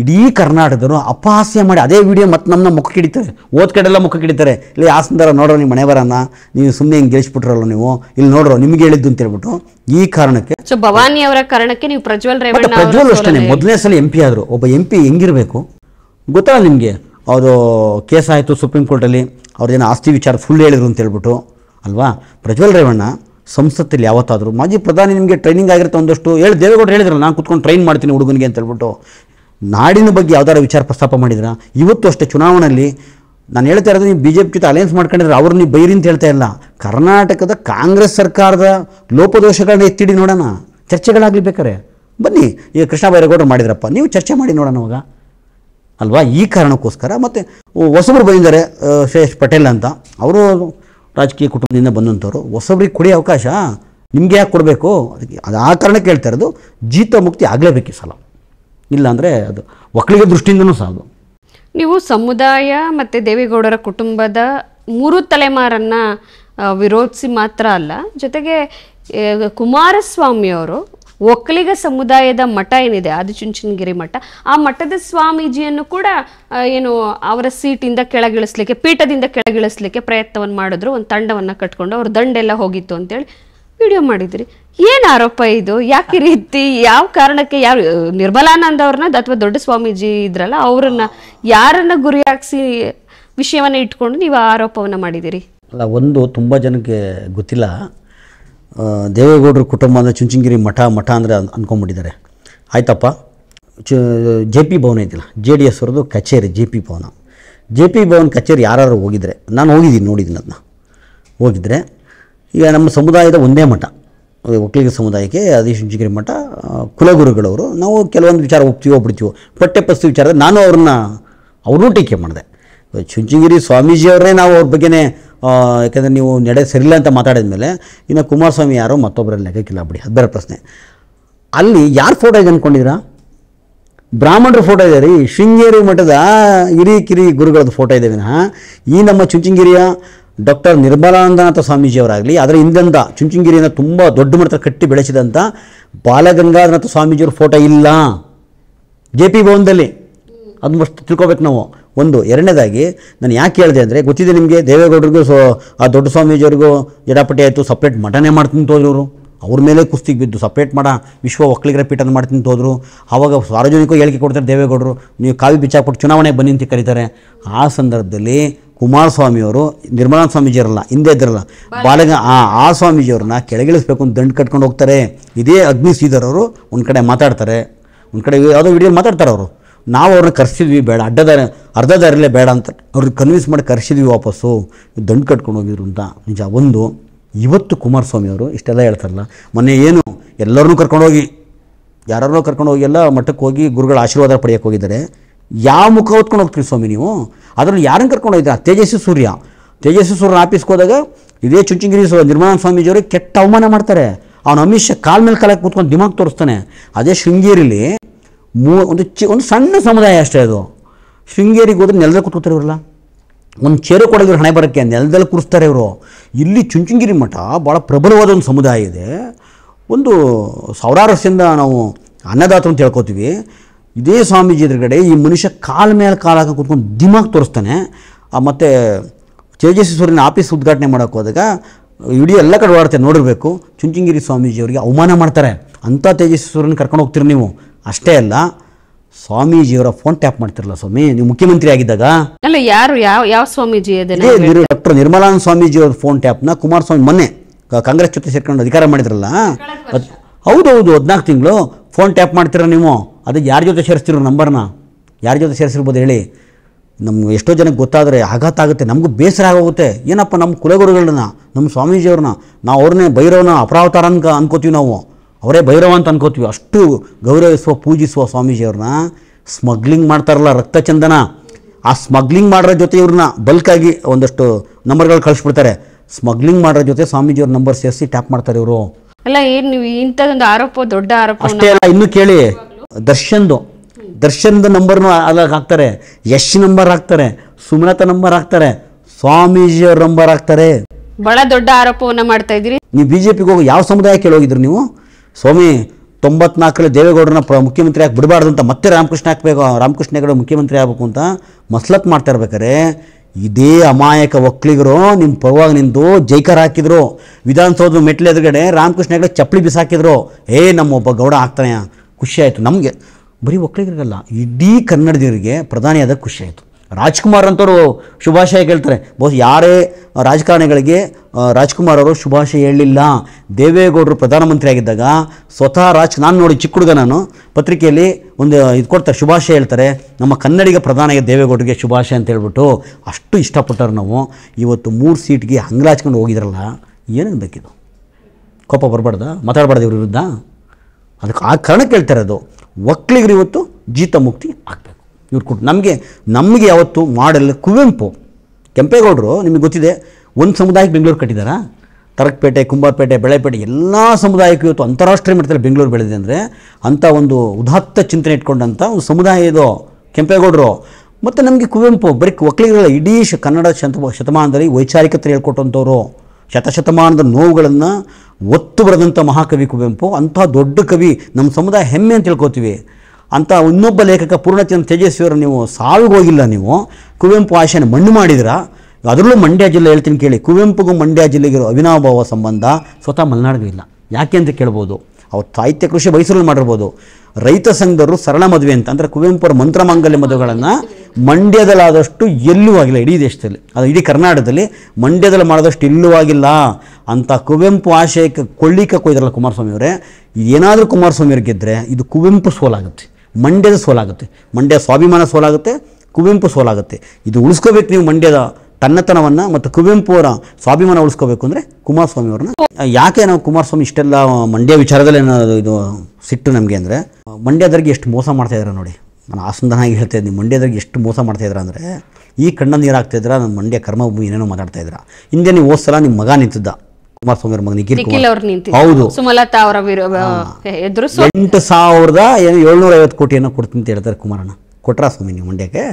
ಇಡೀ ಕರ್ನಾಟಕದವರು ಅಪಹಾಸ್ಯ ಮಾಡಿ ಅದೇ ವಿಡಿಯೋ ಮತ್ತೆ ನಮ್ಮನ್ನ ಮುಖ ಕಿಡಿತಾರೆ ಓದ್ ಕಡೆಲ್ಲ ಮುಖ ಕಿಡಿತಾರೆ ಇಲ್ಲಿ ಆ ಸುಂದರ ನೋಡೋ ನಿಮ್ಮ ಮನೆ ನೀವು ಸುಮ್ಮನೆ ಹಿಂಗೆ ಗೆಲ್ಸ್ಬಿಟ್ರಲ್ಲ ನೀವು ಇಲ್ಲಿ ನೋಡ್ರೋ ನಿಮ್ಗೆ ಹೇಳಿದ್ದು ಅಂತ ಹೇಳ್ಬಿಟ್ಟು ಈ ಕಾರಣಕ್ಕೆ ಭವಾನಿ ಅವರ ಕಾರಣಕ್ಕೆ ನೀವು ಪ್ರಜ್ವಲ್ ರೇವಣ್ಣ ಪ್ರಜ್ವಲ್ ಅಷ್ಟೇ ಮೊದಲನೇ ಸಲ ಎಂ ಪಿ ಆದರು ಒಬ್ಬ ಎಂ ಪಿ ಹೆಂಗಿರಬೇಕು ಗೊತ್ತಲ್ಲ ನಿಮಗೆ ಅವರು ಕೇಸ್ ಆಯಿತು ಸುಪ್ರೀಂ ಕೋರ್ಟಲ್ಲಿ ಅವ್ರದ್ದೇನೋ ಆಸ್ತಿ ವಿಚಾರ ಫುಲ್ ಹೇಳಿದ್ರು ಅಂತ ಹೇಳ್ಬಿಟ್ಟು ಅಲ್ವಾ ಪ್ರಜ್ವಲ್ ರೇವಣ್ಣ ಸಂಸತ್ತಲ್ಲಿ ಯಾವತ್ತಾದರೂ ಮಾಜಿ ಪ್ರಧಾನಿ ನಿಮಗೆ ಟ್ರೈನಿಂಗ್ ಆಗಿರುತ್ತೆ ಒಂದಷ್ಟು ಹೇಳಿ ದೇವೇಗೌಡರು ಹೇಳಿದ್ರಲ್ಲ ನಾನು ಕುತ್ಕೊಂಡು ಟ್ರೈನ್ ಮಾಡ್ತೀನಿ ಹುಡುಗನಿಗೆ ಅಂತ ಹೇಳ್ಬಿಟ್ಟು ನಾಡಿನ ಬಗ್ಗೆ ಯಾವ್ದಾರು ವಿಚಾರ ಪ್ರಸ್ತಾಪ ಮಾಡಿದ್ರ ಇವತ್ತು ಅಷ್ಟೇ ಚುನಾವಣೆಯಲ್ಲಿ ನಾನು ಹೇಳ್ತಾ ಇರೋದು ನೀವು ಬಿ ಜೆ ಪಿ ಜೊತೆ ಅಲಯನ್ಸ್ ಮಾಡ್ಕೊಂಡಿದ್ರೆ ಅವರು ನೀವು ಬೈರಿ ಅಂತ ಹೇಳ್ತಾ ಇಲ್ಲ ಕರ್ನಾಟಕದ ಕಾಂಗ್ರೆಸ್ ಸರ್ಕಾರದ ಲೋಪದೋಷಗಳನ್ನ ಎತ್ತಿಡಿ ನೋಡೋಣ ಚರ್ಚೆಗಳಾಗಲಿ ಬೇಕಾರೆ ಬನ್ನಿ ಈಗ ಕೃಷ್ಣ ಬೈರೇಗೌಡರು ಮಾಡಿದ್ರಪ್ಪ ನೀವು ಚರ್ಚೆ ಮಾಡಿ ನೋಡೋಣ ಅವಾಗ ಅಲ್ವಾ ಈ ಕಾರಣಕ್ಕೋಸ್ಕರ ಮತ್ತು ಹೊಸಬರು ಬಂದಿದ್ದಾರೆ ಶೇಷ್ ಪಟೇಲ್ ಅಂತ ಅವರು ರಾಜಕೀಯ ಕುಟುಂಬದಿಂದ ಬಂದಂಥವ್ರು ಹೊಸಬ್ರಿಗೆ ಕೊಡಿ ಅವಕಾಶ ನಿಮಗೆ ಯಾಕೆ ಕೊಡಬೇಕು ಅದಕ್ಕೆ ಅದು ಆ ಕಾರಣ ಕೇಳ್ತಾ ಇರೋದು ಜೀತ ಮುಕ್ತಿ ಆಗಲೇಬೇಕು ಸಲ ಇಲ್ಲಾಂದರೆ ಅದು ಒಕ್ಕಳಿಗೆ ದೃಷ್ಟಿಯಿಂದನೂ ಸಹ ನೀವು ಸಮುದಾಯ ಮತ್ತು ದೇವೇಗೌಡರ ಕುಟುಂಬದ ಮೂರು ತಲೆಮಾರನ್ನು ವಿರೋಧಿಸಿ ಮಾತ್ರ ಅಲ್ಲ ಜೊತೆಗೆ ಕುಮಾರಸ್ವಾಮಿಯವರು ಒಕ್ಕಲಿಗ ಸಮುದಾಯದ ಮಠ ಏನಿದೆ ಆದಿಚುಂಚನಗಿರಿ ಮಠ ಆ ಮಠದ ಸ್ವಾಮೀಜಿಯನ್ನು ಕೂಡ ಏನು ಅವರ ಸೀಟಿಂದ ಕೆಳಗಿಳಿಸ್ಲಿಕ್ಕೆ ಪೀಠದಿಂದ ಕೆಳಗಿಳಿಸ್ಲಿಕ್ಕೆ ಪ್ರಯತ್ನವನ್ನು ಮಾಡಿದ್ರು ಒಂದು ತಂಡವನ್ನ ಕಟ್ಕೊಂಡು ಅವ್ರ ದಂಡೆಲ್ಲ ಹೋಗಿತ್ತು ಅಂತೇಳಿ ವಿಡಿಯೋ ಮಾಡಿದ್ರಿ ಏನ್ ಆರೋಪ ಇದು ಯಾಕೆ ರೀತಿ ಯಾವ ಕಾರಣಕ್ಕೆ ಯಾರು ನಿರ್ಮಲಾನಂದ ಅವ್ರನ್ನ ಅಥವಾ ದೊಡ್ಡ ಸ್ವಾಮೀಜಿ ಇದ್ರಲ್ಲ ಅವ್ರನ್ನ ಯಾರನ್ನ ಗುರಿಯಾಗಿಸಿ ವಿಷಯವನ್ನ ಇಟ್ಕೊಂಡು ನೀವು ಆರೋಪವನ್ನ ಮಾಡಿದಿರಿ ಅಲ್ಲ ಒಂದು ತುಂಬಾ ಜನಕ್ಕೆ ಗೊತ್ತಿಲ್ಲ ದೇವೇಗೌಡರ ಕುಟುಂಬ ಅಂದರೆ ಚುಂಚನಗಿರಿ ಮಠ ಮಠ ಅಂದರೆ ಅಂದ್ಕೊಂಡ್ಬಿಟ್ಟಿದ್ದಾರೆ ಆಯ್ತಪ್ಪ ಚ ಜೆ ಪಿ ಭವನ ಐತಿಲ್ಲ ಜೆ ಡಿ ಎಸ್ ಅವ್ರದ್ದು ಕಚೇರಿ J P Bhavan J P Bhavan ಕಚೇರಿ ಯಾರು ಹೋಗಿದ್ರೆ ನಾನು ಹೋಗಿದ್ದೀನಿ ನೋಡಿದ್ದೀನಿ ಅದನ್ನ ಹೋಗಿದ್ರೆ ಈಗ ನಮ್ಮ ಸಮುದಾಯದ ಒಂದೇ ಮಠ ಒಕ್ಕಲಿಗ ಸಮುದಾಯಕ್ಕೆ ಅದೇ ಚುಂಚನಗಿರಿ ಮಠ ಕುಲಗುರುಗಳವರು ನಾವು ಕೆಲವೊಂದು ವಿಚಾರ ಒಪ್ತೀವೋ ಬಿಡ್ತೀವೋ ಪಠ್ಯ ವಿಚಾರ ವಿಚಾರ ನಾನು ಅವ್ರನ್ನ ಅವ್ರನ್ನೂ ಟೀಕೆ ಮಾಡಿದೆ ಚುಂಚನಗಿರಿ ಸ್ವಾಮೀಜಿಯವ್ರನ್ನೇ ನಾವು ಅವ್ರ ಬಗ್ಗೆನೇ ಯಾಕೆಂದರೆ ನೀವು ನಡೆ ಸರಿಲ್ಲ ಅಂತ ಮಾತಾಡಿದ ಮೇಲೆ ಇನ್ನು ಕುಮಾರಸ್ವಾಮಿ ಯಾರೋ ಮತ್ತೊಬ್ಬರಲ್ಲಿ ಲೆಕ್ಕಕ್ಕಿಲ್ಲ ಬಿಡಿ ಅದು ಬೇರೆ ಪ್ರಶ್ನೆ ಅಲ್ಲಿ ಯಾರು ಫೋಟೋ ಇದೆ ಅಂದ್ಕೊಂಡಿದ್ದೀರಾ ಬ್ರಾಹ್ಮಣರ ಫೋಟೋ ಇದೆ ರೀ ಶೃಂಗೇರಿ ಮಠದ ಹಿರಿ ಕಿರಿ ಗುರುಗಳದ್ದು ಫೋಟೋ ಇದೆ ವಿನಃ ಈ ನಮ್ಮ ಚುಂಚನಗಿರಿಯ ಡಾಕ್ಟರ್ ನಿರ್ಮಲಾನಂದನಾಥ ಸ್ವಾಮೀಜಿಯವರಾಗಲಿ ಅದರ ಹಿಂದೆಂದ ಚುಂಚುಂಗಿರಿಯನ್ನು ತುಂಬ ದೊಡ್ಡ ಮಟ್ಟದ ಕಟ್ಟಿ ಬೆಳೆಸಿದಂಥ ಬಾಲಗಂಗಾಧರನಾಥ ಸ್ವಾಮೀಜಿಯವರ ಫೋಟೋ ಇಲ್ಲ ಜೆ ಪಿ ಭವನದಲ್ಲಿ ಅದನ್ನ ತಿಳ್ಕೋಬೇಕು ತಿಳ್ಕೊಬೇಕು ನಾವು ಒಂದು ಎರಡನೇದಾಗಿ ನಾನು ಯಾಕೆ ಹೇಳಿದೆ ಅಂದರೆ ಗೊತ್ತಿದೆ ನಿಮಗೆ ದೇವೇಗೌಡರಿಗೂ ಸೊ ಆ ದೊಡ್ಡ ಸ್ವಾಮೀಜಿಯವರಿಗೂ ಜಡಾಪಟ್ಟಿ ಆಯಿತು ಸಪ್ರೇಟ್ ಮಠನೇ ಮಾಡ್ತೀನಿ ಅವರು ಅವ್ರ ಮೇಲೆ ಕುಸ್ತಿಗೆ ಬಿದ್ದು ಸಪ್ರೇಟ್ ಮಾಡ ವಿಶ್ವ ಒಕ್ಕಲಿಗರ ಪೀಠನ ಮಾಡ್ತೀನಿ ತೋದ್ರು ಆವಾಗ ಸಾರ್ವಜನಿಕ ಹೇಳಿಕೆ ಕೊಡ್ತಾರೆ ದೇವೇಗೌಡರು ನೀವು ಕಾವಿ ಬಿಚ್ಚಾಕ್ಬಿಟ್ಟು ಚುನಾವಣೆಗೆ ಬನ್ನಿ ಅಂತ ಕರೀತಾರೆ ಆ ಸಂದರ್ಭದಲ್ಲಿ ಕುಮಾರಸ್ವಾಮಿಯವರು ನಿರ್ಮಲಾ ಸ್ವಾಮೀಜಿಯವರಲ್ಲ ಹಿಂದೆ ಇದ್ರಲ್ಲ ಬಾಲಗ ಆ ಆ ಸ್ವಾಮೀಜಿಯವ್ರನ್ನ ಕೆಳಗಿಳಿಸ್ಬೇಕು ಅಂತ ದಂಡು ಕಟ್ಕೊಂಡು ಹೋಗ್ತಾರೆ ಇದೇ ಅಗ್ನಿ ಶ್ರೀಧರ್ ಅವರು ಒಂದು ಕಡೆ ಮಾತಾಡ್ತಾರೆ ಒಂದು ಕಡೆ ಯಾವುದೋ ವಿಡಿಯೋ ಮಾತಾಡ್ತಾರೆ ಅವರು ನಾವು ಅವ್ರನ್ನ ಕರೆಸಿದ್ವಿ ಬೇಡ ಅಡ್ಡದ ಅರ್ಧ ದಾರಿಲೇ ಬೇಡ ಅಂತ ಅವ್ರಿಗೆ ಕನ್ವಿನ್ಸ್ ಮಾಡಿ ಕರೆಸಿದ್ವಿ ವಾಪಸ್ಸು ದಂಡು ಕಟ್ಕೊಂಡು ಹೋಗಿದ್ರು ಅಂತ ನಿಜ ಒಂದು ಇವತ್ತು ಕುಮಾರಸ್ವಾಮಿ ಅವರು ಇಷ್ಟೆಲ್ಲ ಹೇಳ್ತಾರಲ್ಲ ಮೊನ್ನೆ ಏನು ಎಲ್ಲರನ್ನೂ ಕರ್ಕೊಂಡೋಗಿ ಯಾರನ್ನೋ ಕರ್ಕೊಂಡು ಹೋಗಿ ಎಲ್ಲ ಮಠಕ್ಕೆ ಹೋಗಿ ಗುರುಗಳ ಆಶೀರ್ವಾದ ಪಡೆಯಕ್ಕೆ ಹೋಗಿದ್ದಾರೆ ಯಾವ ಮುಖ ಹೊತ್ಕೊಂಡು ಹೋಗ್ತೀವಿ ಸ್ವಾಮಿ ನೀವು ಅದರಲ್ಲಿ ಯಾರನ್ನು ಕರ್ಕೊಂಡು ಹೋಗಿದ್ದೀರಾ ತೇಜಸ್ವಿ ಸೂರ್ಯ ತೇಜಸ್ವಿ ಸೂರ್ಯನ ಆಫೀಸ್ಗೆ ಹೋದಾಗ ಇದೇ ಚುಂಚುಂಗಿರಿ ನಿರ್ಮಾಣ ಸ್ವಾಮೀಜಿಯವರು ಕೆಟ್ಟ ಅವಮಾನ ಮಾಡ್ತಾರೆ ಅವನು ಅಮಿಷ್ ಕಾಲ್ ಮೇಲೆ ಕಾಲಕ್ಕೆ ಕೂತ್ಕೊಂಡು ದಿಮಾಗ್ ತೋರಿಸ್ತಾನೆ ಅದೇ ಶೃಂಗೇರಿಲಿ ಮೂ ಒಂದು ಚಿ ಒಂದು ಸಣ್ಣ ಸಮುದಾಯ ಅಷ್ಟೇ ಅದು ಶೃಂಗೇರಿಗೆ ಹೋದ್ರೆ ನೆಲದಲ್ಲಿ ಕೂತ್ಕೋತಾರೆ ಇವರಲ್ಲ ಒಂದು ಚೇರು ಕೊಡೋದು ಹಣೆ ಬರೋಕ್ಕೆ ನೆಲದಲ್ಲಿ ಕೂರಿಸ್ತಾರೆ ಇವರು ಇಲ್ಲಿ ಚುಂಚುಂಗಿರಿ ಮಠ ಭಾಳ ಪ್ರಬಲವಾದ ಒಂದು ಸಮುದಾಯ ಇದೆ ಒಂದು ಸಾವಿರಾರು ವರ್ಷದಿಂದ ನಾವು ಅನ್ನದಾತ ಅಂತ ಹೇಳ್ಕೊತೀವಿ ಇದೇ ಸ್ವಾಮೀಜಿ ಎದುರುಗಡೆ ಈ ಮನುಷ್ಯ ಕಾಲ ಮೇಲೆ ಕಾಲ ಹಾಕಿ ಕೂತ್ಕೊಂಡು ದಿಮಾಗ್ ತೋರಿಸ್ತಾನೆ ಮತ್ತು ತೇಜಸ್ವರಿನ ಆಫೀಸ್ ಉದ್ಘಾಟನೆ ಮಾಡೋಕ್ಕೆ ಹೋದಾಗ ವಿಡಿಯೋ ಎಲ್ಲ ಕಡೆ ಓಡಾಡ್ತೆ ನೋಡಿರಬೇಕು ಚುಂಚುಂಗಿರಿ ಸ್ವಾಮೀಜಿ ಅವರಿಗೆ ಅವಮಾನ ಮಾಡ್ತಾರೆ ಅಂಥ ತೇಜಸ್ವೀಶ್ವರನ್ನ ಕರ್ಕೊಂಡು ಹೋಗ್ತೀರಿ ನೀವು ಅಷ್ಟೇ ಅಲ್ಲ ಸ್ವಾಮೀಜಿಯವರ ಫೋನ್ ಟ್ಯಾಪ್ ಮಾಡ್ತಿರಲ್ಲ ಸ್ವಾಮಿ ನೀವು ಮುಖ್ಯಮಂತ್ರಿ ಆಗಿದ್ದಾಗ ಅಲ್ಲ ಯಾರು ಯಾವ ಯಾವ ಸ್ವಾಮೀಜಿ ಡಾಕ್ಟರ್ ನಿರ್ಮಲಾನಂದ ಸ್ವಾಮೀಜಿಯವರ ಫೋನ್ ಟ್ಯಾಪ್ನ ಕುಮಾರಸ್ವಾಮಿ ಮೊನ್ನೆ ಕಾಂಗ್ರೆಸ್ ಜೊತೆ ಸೇರ್ಕೊಂಡು ಅಧಿಕಾರ ಮಾಡಿದ್ರಲ್ಲ ಹೌದೌದು ಹದಿನಾಲ್ಕು ತಿಂಗಳು ಫೋನ್ ಟ್ಯಾಪ್ ಮಾಡ್ತೀರಾ ನೀವು ಅದಕ್ಕೆ ಯಾರ ಜೊತೆ ಸೇರಿಸ್ತಿರೋ ನಂಬರ್ನ ಯಾರ ಜೊತೆ ಸೇರಿಸಿರ್ಬೋದು ಹೇಳಿ ನಮ್ಗೆ ಎಷ್ಟೋ ಜನಕ್ಕೆ ಗೊತ್ತಾದರೆ ಆಘಾತ ಆಗುತ್ತೆ ನಮಗೂ ಬೇಸರ ಆಗೋಗುತ್ತೆ ಏನಪ್ಪ ನಮ್ಮ ಕುಲಗುರುಗಳನ್ನ ನಮ್ಮ ಸ್ವಾಮೀಜಿಯವ್ರನ್ನ ನಾವು ಅವ್ರನ್ನೇ ಭೈರವನ ಅಪರಾವತಾರ ಅನ್ಕ ಅನ್ಕೋತೀವಿ ನಾವು ಅವರೇ ಭೈರವ ಅಂತ ಅನ್ಕೋತೀವಿ ಅಷ್ಟು ಗೌರವಿಸುವ ಪೂಜಿಸುವ ಸ್ವಾಮೀಜಿಯವ್ರನ್ನ ಸ್ಮಗ್ಲಿಂಗ್ ಮಾಡ್ತಾರಲ್ಲ ರಕ್ತ ಚಂದನ ಆ ಸ್ಮಗ್ಲಿಂಗ್ ಮಾಡ್ರ ಜೊತೆ ಇವ್ರನ್ನ ಬಲ್ಕಾಗಿ ಒಂದಷ್ಟು ನಂಬರ್ಗಳು ಕಳಿಸ್ಬಿಡ್ತಾರೆ ಸ್ಮಗ್ಲಿಂಗ್ ಮಾಡ್ರ ಜೊತೆ ಸ್ವಾಮೀಜಿಯವ್ರ ನಂಬರ್ ಸೇರಿಸಿ ಟ್ಯಾಪ್ ಮಾಡ್ತಾರೆ ಇವರು ಅಲ್ಲ ಏನು ನೀವು ಇಂಥದ್ದೊಂದು ಆರೋಪ ದೊಡ್ಡ ಆರೋಪ ಅಷ್ಟೇ ಅಲ್ಲ ಇನ್ನೂ ಕೇಳಿ ದರ್ಶನ್ದು ದರ್ಶನ್ದ ನಂಬರ್ನು ಅದಾಗ ಹಾಕ್ತಾರೆ ಯಶ್ ನಂಬರ್ ಹಾಕ್ತಾರೆ ಸುಮಲತಾ ನಂಬರ್ ಹಾಕ್ತಾರೆ ಸ್ವಾಮೀಜಿಯವ್ರ ನಂಬರ್ ಹಾಕ್ತಾರೆ ಬಹಳ ದೊಡ್ಡ ಆರೋಪವನ್ನ ಮಾಡ್ತಾ ಇದ್ದೀರಿ ನೀವು ಬಿಜೆಪಿಗೆ ಹೋಗಿ ಯಾವ ಸಮುದಾಯಕ್ಕೆ ಹೋಗಿದ್ರು ನೀವು ಸ್ವಾಮಿ ತೊಂಬತ್ನಾಲ್ಕರಲ್ಲಿ ದೇವೇಗೌಡರನ್ನ ಪ್ರ ಮುಖ್ಯಮಂತ್ರಿ ಆಗಿ ಬಿಡಬಾರ್ದು ಅಂತ ಮತ್ತೆ ರಾಮಕೃಷ್ಣ ಹಾಕಬೇಕು ರಾಮಕೃಷ್ಣ ಹೆಗಡೆ ಮುಖ್ಯಮಂತ್ರಿ ಆಗಬೇಕು ಅಂತ ಮಸ್ಲತ್ ಮಾಡ್ತಾ ಇರ್ಬೇಕಾರೆ ಇದೇ ಅಮಾಯಕ ಒಕ್ಕಲಿಗರು ನಿಮ್ಮ ಪರವಾಗಿ ನಿಂತು ಜೈಕಾರ ಹಾಕಿದ್ರು ವಿಧಾನಸೌಧದ ಮೆಟ್ಲು ಎದುರುಗಡೆ ರಾಮಕೃಷ್ಣ ಹೆಗಡೆ ಚಪ್ಪಲಿ ಬಿಸಾಕಿದ್ರು ಏ ನಮ್ಮೊಬ್ಬ ಗೌಡ ಆಗ್ತಾನೆ ಖುಷಿ ಆಯಿತು ನಮಗೆ ಬರೀ ಒಕ್ಕಲಿಗರಿಗಲ್ಲ ಇಡೀ ಕನ್ನಡದವರಿಗೆ ಪ್ರಧಾನಿಯಾದ ಖುಷಿ ರಾಜ್ಕುಮಾರ್ ಅಂತವರು ಶುಭಾಶಯ ಕೇಳ್ತಾರೆ ಬಹು ಯಾರೇ ರಾಜಕಾರಣಿಗಳಿಗೆ ರಾಜ್ಕುಮಾರ್ ಅವರು ಶುಭಾಶಯ ಹೇಳಲಿಲ್ಲ ದೇವೇಗೌಡರು ಪ್ರಧಾನಮಂತ್ರಿ ಆಗಿದ್ದಾಗ ಸ್ವತಃ ರಾಜ್ ನಾನು ನೋಡಿ ಚಿಕ್ಕ ಹುಡುಗ ನಾನು ಪತ್ರಿಕೆಯಲ್ಲಿ ಒಂದು ಇದು ಕೊಡ್ತಾರೆ ಶುಭಾಶಯ ಹೇಳ್ತಾರೆ ನಮ್ಮ ಕನ್ನಡಿಗ ಪ್ರಧಾನಿಗೆ ದೇವೇಗೌಡರಿಗೆ ಶುಭಾಶಯ ಅಂತ ಹೇಳ್ಬಿಟ್ಟು ಅಷ್ಟು ಇಷ್ಟಪಟ್ಟರು ನಾವು ಇವತ್ತು ಮೂರು ಸೀಟ್ಗೆ ಹಂಗ್ಲಾಚ್ಕೊಂಡು ಹೋಗಿದ್ರಲ್ಲ ಏನೇನು ಬೇಕಿದು ಕೋಪ ಬರಬಾರ್ದ ಮಾತಾಡಬಾರ್ದು ಇವ್ರ ವಿರುದ್ಧ ಅದಕ್ಕೆ ಆ ಕಾರಣಕ್ಕೆ ಹೇಳ್ತಾರೆ ಅದು ಒಕ್ಕಲಿಗರು ಇವತ್ತು ಜೀತ ಮುಕ್ತಿ ಆಗ್ತದೆ ಇವ್ರು ಕೊಟ್ಟು ನಮಗೆ ನಮಗೆ ಯಾವತ್ತು ಮಾಡಲ್ ಕುವೆಂಪು ಕೆಂಪೇಗೌಡರು ನಿಮಗೆ ಗೊತ್ತಿದೆ ಒಂದು ಸಮುದಾಯಕ್ಕೆ ಬೆಂಗಳೂರು ಕಟ್ಟಿದಾರ ತರಕ್ಪೇಟೆ ಕುಂಬಾರಪೇಟೆ ಬೆಳೆಪೇಟೆ ಎಲ್ಲ ಸಮುದಾಯಕ್ಕೂ ಇವತ್ತು ಅಂತಾರಾಷ್ಟ್ರೀಯ ಮಟ್ಟದಲ್ಲಿ ಬೆಂಗಳೂರು ಬೆಳೆದಿದೆ ಅಂದರೆ ಅಂಥ ಒಂದು ಉದಾತ್ತ ಚಿಂತನೆ ಇಟ್ಕೊಂಡಂಥ ಒಂದು ಸಮುದಾಯ ಇದು ಕೆಂಪೇಗೌಡರು ಮತ್ತು ನಮಗೆ ಕುವೆಂಪು ಬರೀ ಒಕ್ಕಲಿಗರಲ್ಲ ಇಡೀ ಕನ್ನಡ ಶತಮ ಶತಮಾನದಲ್ಲಿ ವೈಚಾರಿಕತೆ ಹೇಳ್ಕೊಟ್ಟಂಥವ್ರು ಶತಶತಮಾನದ ನೋವುಗಳನ್ನು ಒತ್ತು ಬರೆದಂಥ ಮಹಾಕವಿ ಕುವೆಂಪು ಅಂಥ ದೊಡ್ಡ ಕವಿ ನಮ್ಮ ಸಮುದಾಯ ಹೆಮ್ಮೆ ಅಂತ ತಿಳ್ಕೊತೀವಿ ಅಂತ ಇನ್ನೊಬ್ಬ ಲೇಖಕ ಪೂರ್ಣಚಂದ್ರ ತೇಜಸ್ವಿಯವರು ನೀವು ಸಾವಿಗೆ ಹೋಗಿಲ್ಲ ನೀವು ಕುವೆಂಪು ಆಶೆಯನ್ನು ಮಣ್ಣು ಮಾಡಿದ್ರ ಅದರಲ್ಲೂ ಮಂಡ್ಯ ಜಿಲ್ಲೆ ಹೇಳ್ತೀನಿ ಕೇಳಿ ಕುವೆಂಪುಗೂ ಮಂಡ್ಯ ಜಿಲ್ಲೆಗಿರೋ ಅವಿನಾಭಾವ ಸಂಬಂಧ ಸ್ವತಃ ಮಲೆನಾಡಿಗೂ ಇಲ್ಲ ಯಾಕೆ ಅಂತ ಕೇಳ್ಬೋದು ಅವ್ರು ಸಾಹಿತ್ಯ ಕೃಷಿ ಮೈಸೂರಲ್ಲಿ ಮಾಡಿರ್ಬೋದು ರೈತ ಸಂಘದವರು ಸರಳ ಮದುವೆ ಅಂತ ಅಂದರೆ ಕುವೆಂಪುರ ಮಂತ್ರಮಾಂಗಲ್ಯ ಮದುವೆಗಳನ್ನು ಮಂಡ್ಯದಲ್ಲಾದಷ್ಟು ಎಲ್ಲೂ ಆಗಿಲ್ಲ ಇಡೀ ದೇಶದಲ್ಲಿ ಅದು ಇಡೀ ಕರ್ನಾಟಕದಲ್ಲಿ ಮಂಡ್ಯದಲ್ಲಿ ಮಾಡಿದಷ್ಟು ಎಲ್ಲೂ ಆಗಿಲ್ಲ ಅಂತ ಕುವೆಂಪು ಆಶಯಕ್ಕೆ ಕೊಳ್ಳಿಕ ಕೊಯ್ದಾರಲ್ಲ ಕುಮಾರಸ್ವಾಮಿ ಅವರೇ ಏನಾದರೂ ಕುಮಾರಸ್ವಾಮಿ ಅವ್ರಿಗೆ ಗೆದ್ದರೆ ಇದು ಕುವೆಂಪು ಸೋಲಾಗುತ್ತೆ ಮಂಡ್ಯದ ಸೋಲಾಗುತ್ತೆ ಮಂಡ್ಯ ಸ್ವಾಭಿಮಾನ ಸೋಲಾಗುತ್ತೆ ಕುವೆಂಪು ಸೋಲಾಗುತ್ತೆ ಇದು ಉಳಿಸ್ಕೋಬೇಕು ನೀವು ಮಂಡ್ಯದ ತನ್ನತನವನ್ನು ಮತ್ತು ಕುವೆಂಪು ಅವರ ಸ್ವಾಭಿಮಾನ ಉಳಿಸ್ಕೋಬೇಕು ಅಂದರೆ ಕುಮಾರಸ್ವಾಮಿ ಅವ್ರನ್ನ ಯಾಕೆ ನಾವು ಕುಮಾರಸ್ವಾಮಿ ಇಷ್ಟೆಲ್ಲ ಮಂಡ್ಯ ವಿಚಾರದಲ್ಲಿ ಇದು ಸಿಟ್ಟು ನಮಗೆ ಅಂದರೆ ಮಂಡ್ಯದವ್ರಿಗೆ ಎಷ್ಟು ಮೋಸ ಮಾಡ್ತಾಯಿದ್ದಾರೆ ನೋಡಿ ನಾನು ಆಸಂದನಾಗಿ ಹೇಳ್ತಾ ಇದ್ದೀನಿ ಮಂಡ್ಯದವ್ರಿಗೆ ಎಷ್ಟು ಮೋಸ ಮಾಡ್ತಾಯಿದ್ರ ಅಂದರೆ ಈ ಕಣ್ಣ ನೀರು ಇದ್ರ ನನ್ನ ಮಂಡ್ಯ ಕರ್ಮಭೂಮಿ ಏನೇನೋ ಮಾತಾಡ್ತಾಯಿದ್ರ ಹಿಂದೆ ನೀವು ಸಲ ನಿಮ್ಮ ಮಗ ನಿಂತಿದ್ದ ಕುಮಾರಸ್ವಾಮಿ ಮಗನಿಗೆ ಹೌದು ಸುಮಲತಾ ಅವರ ಎಂಟು ಸಾವಿರದ ಏಳ್ನೂರ ಐವತ್ತು ಕೋಟಿಯನ್ನು ಕೊಡ್ತೀನಿ ಅಂತ ಹೇಳ್ತಾರೆ ಕುಮಾರಣ್ಣ ಕೊಟ್ರ ಸ್ವಾಮಿ ನೀವು ಮಂಡ್ಯಕ್ಕೆ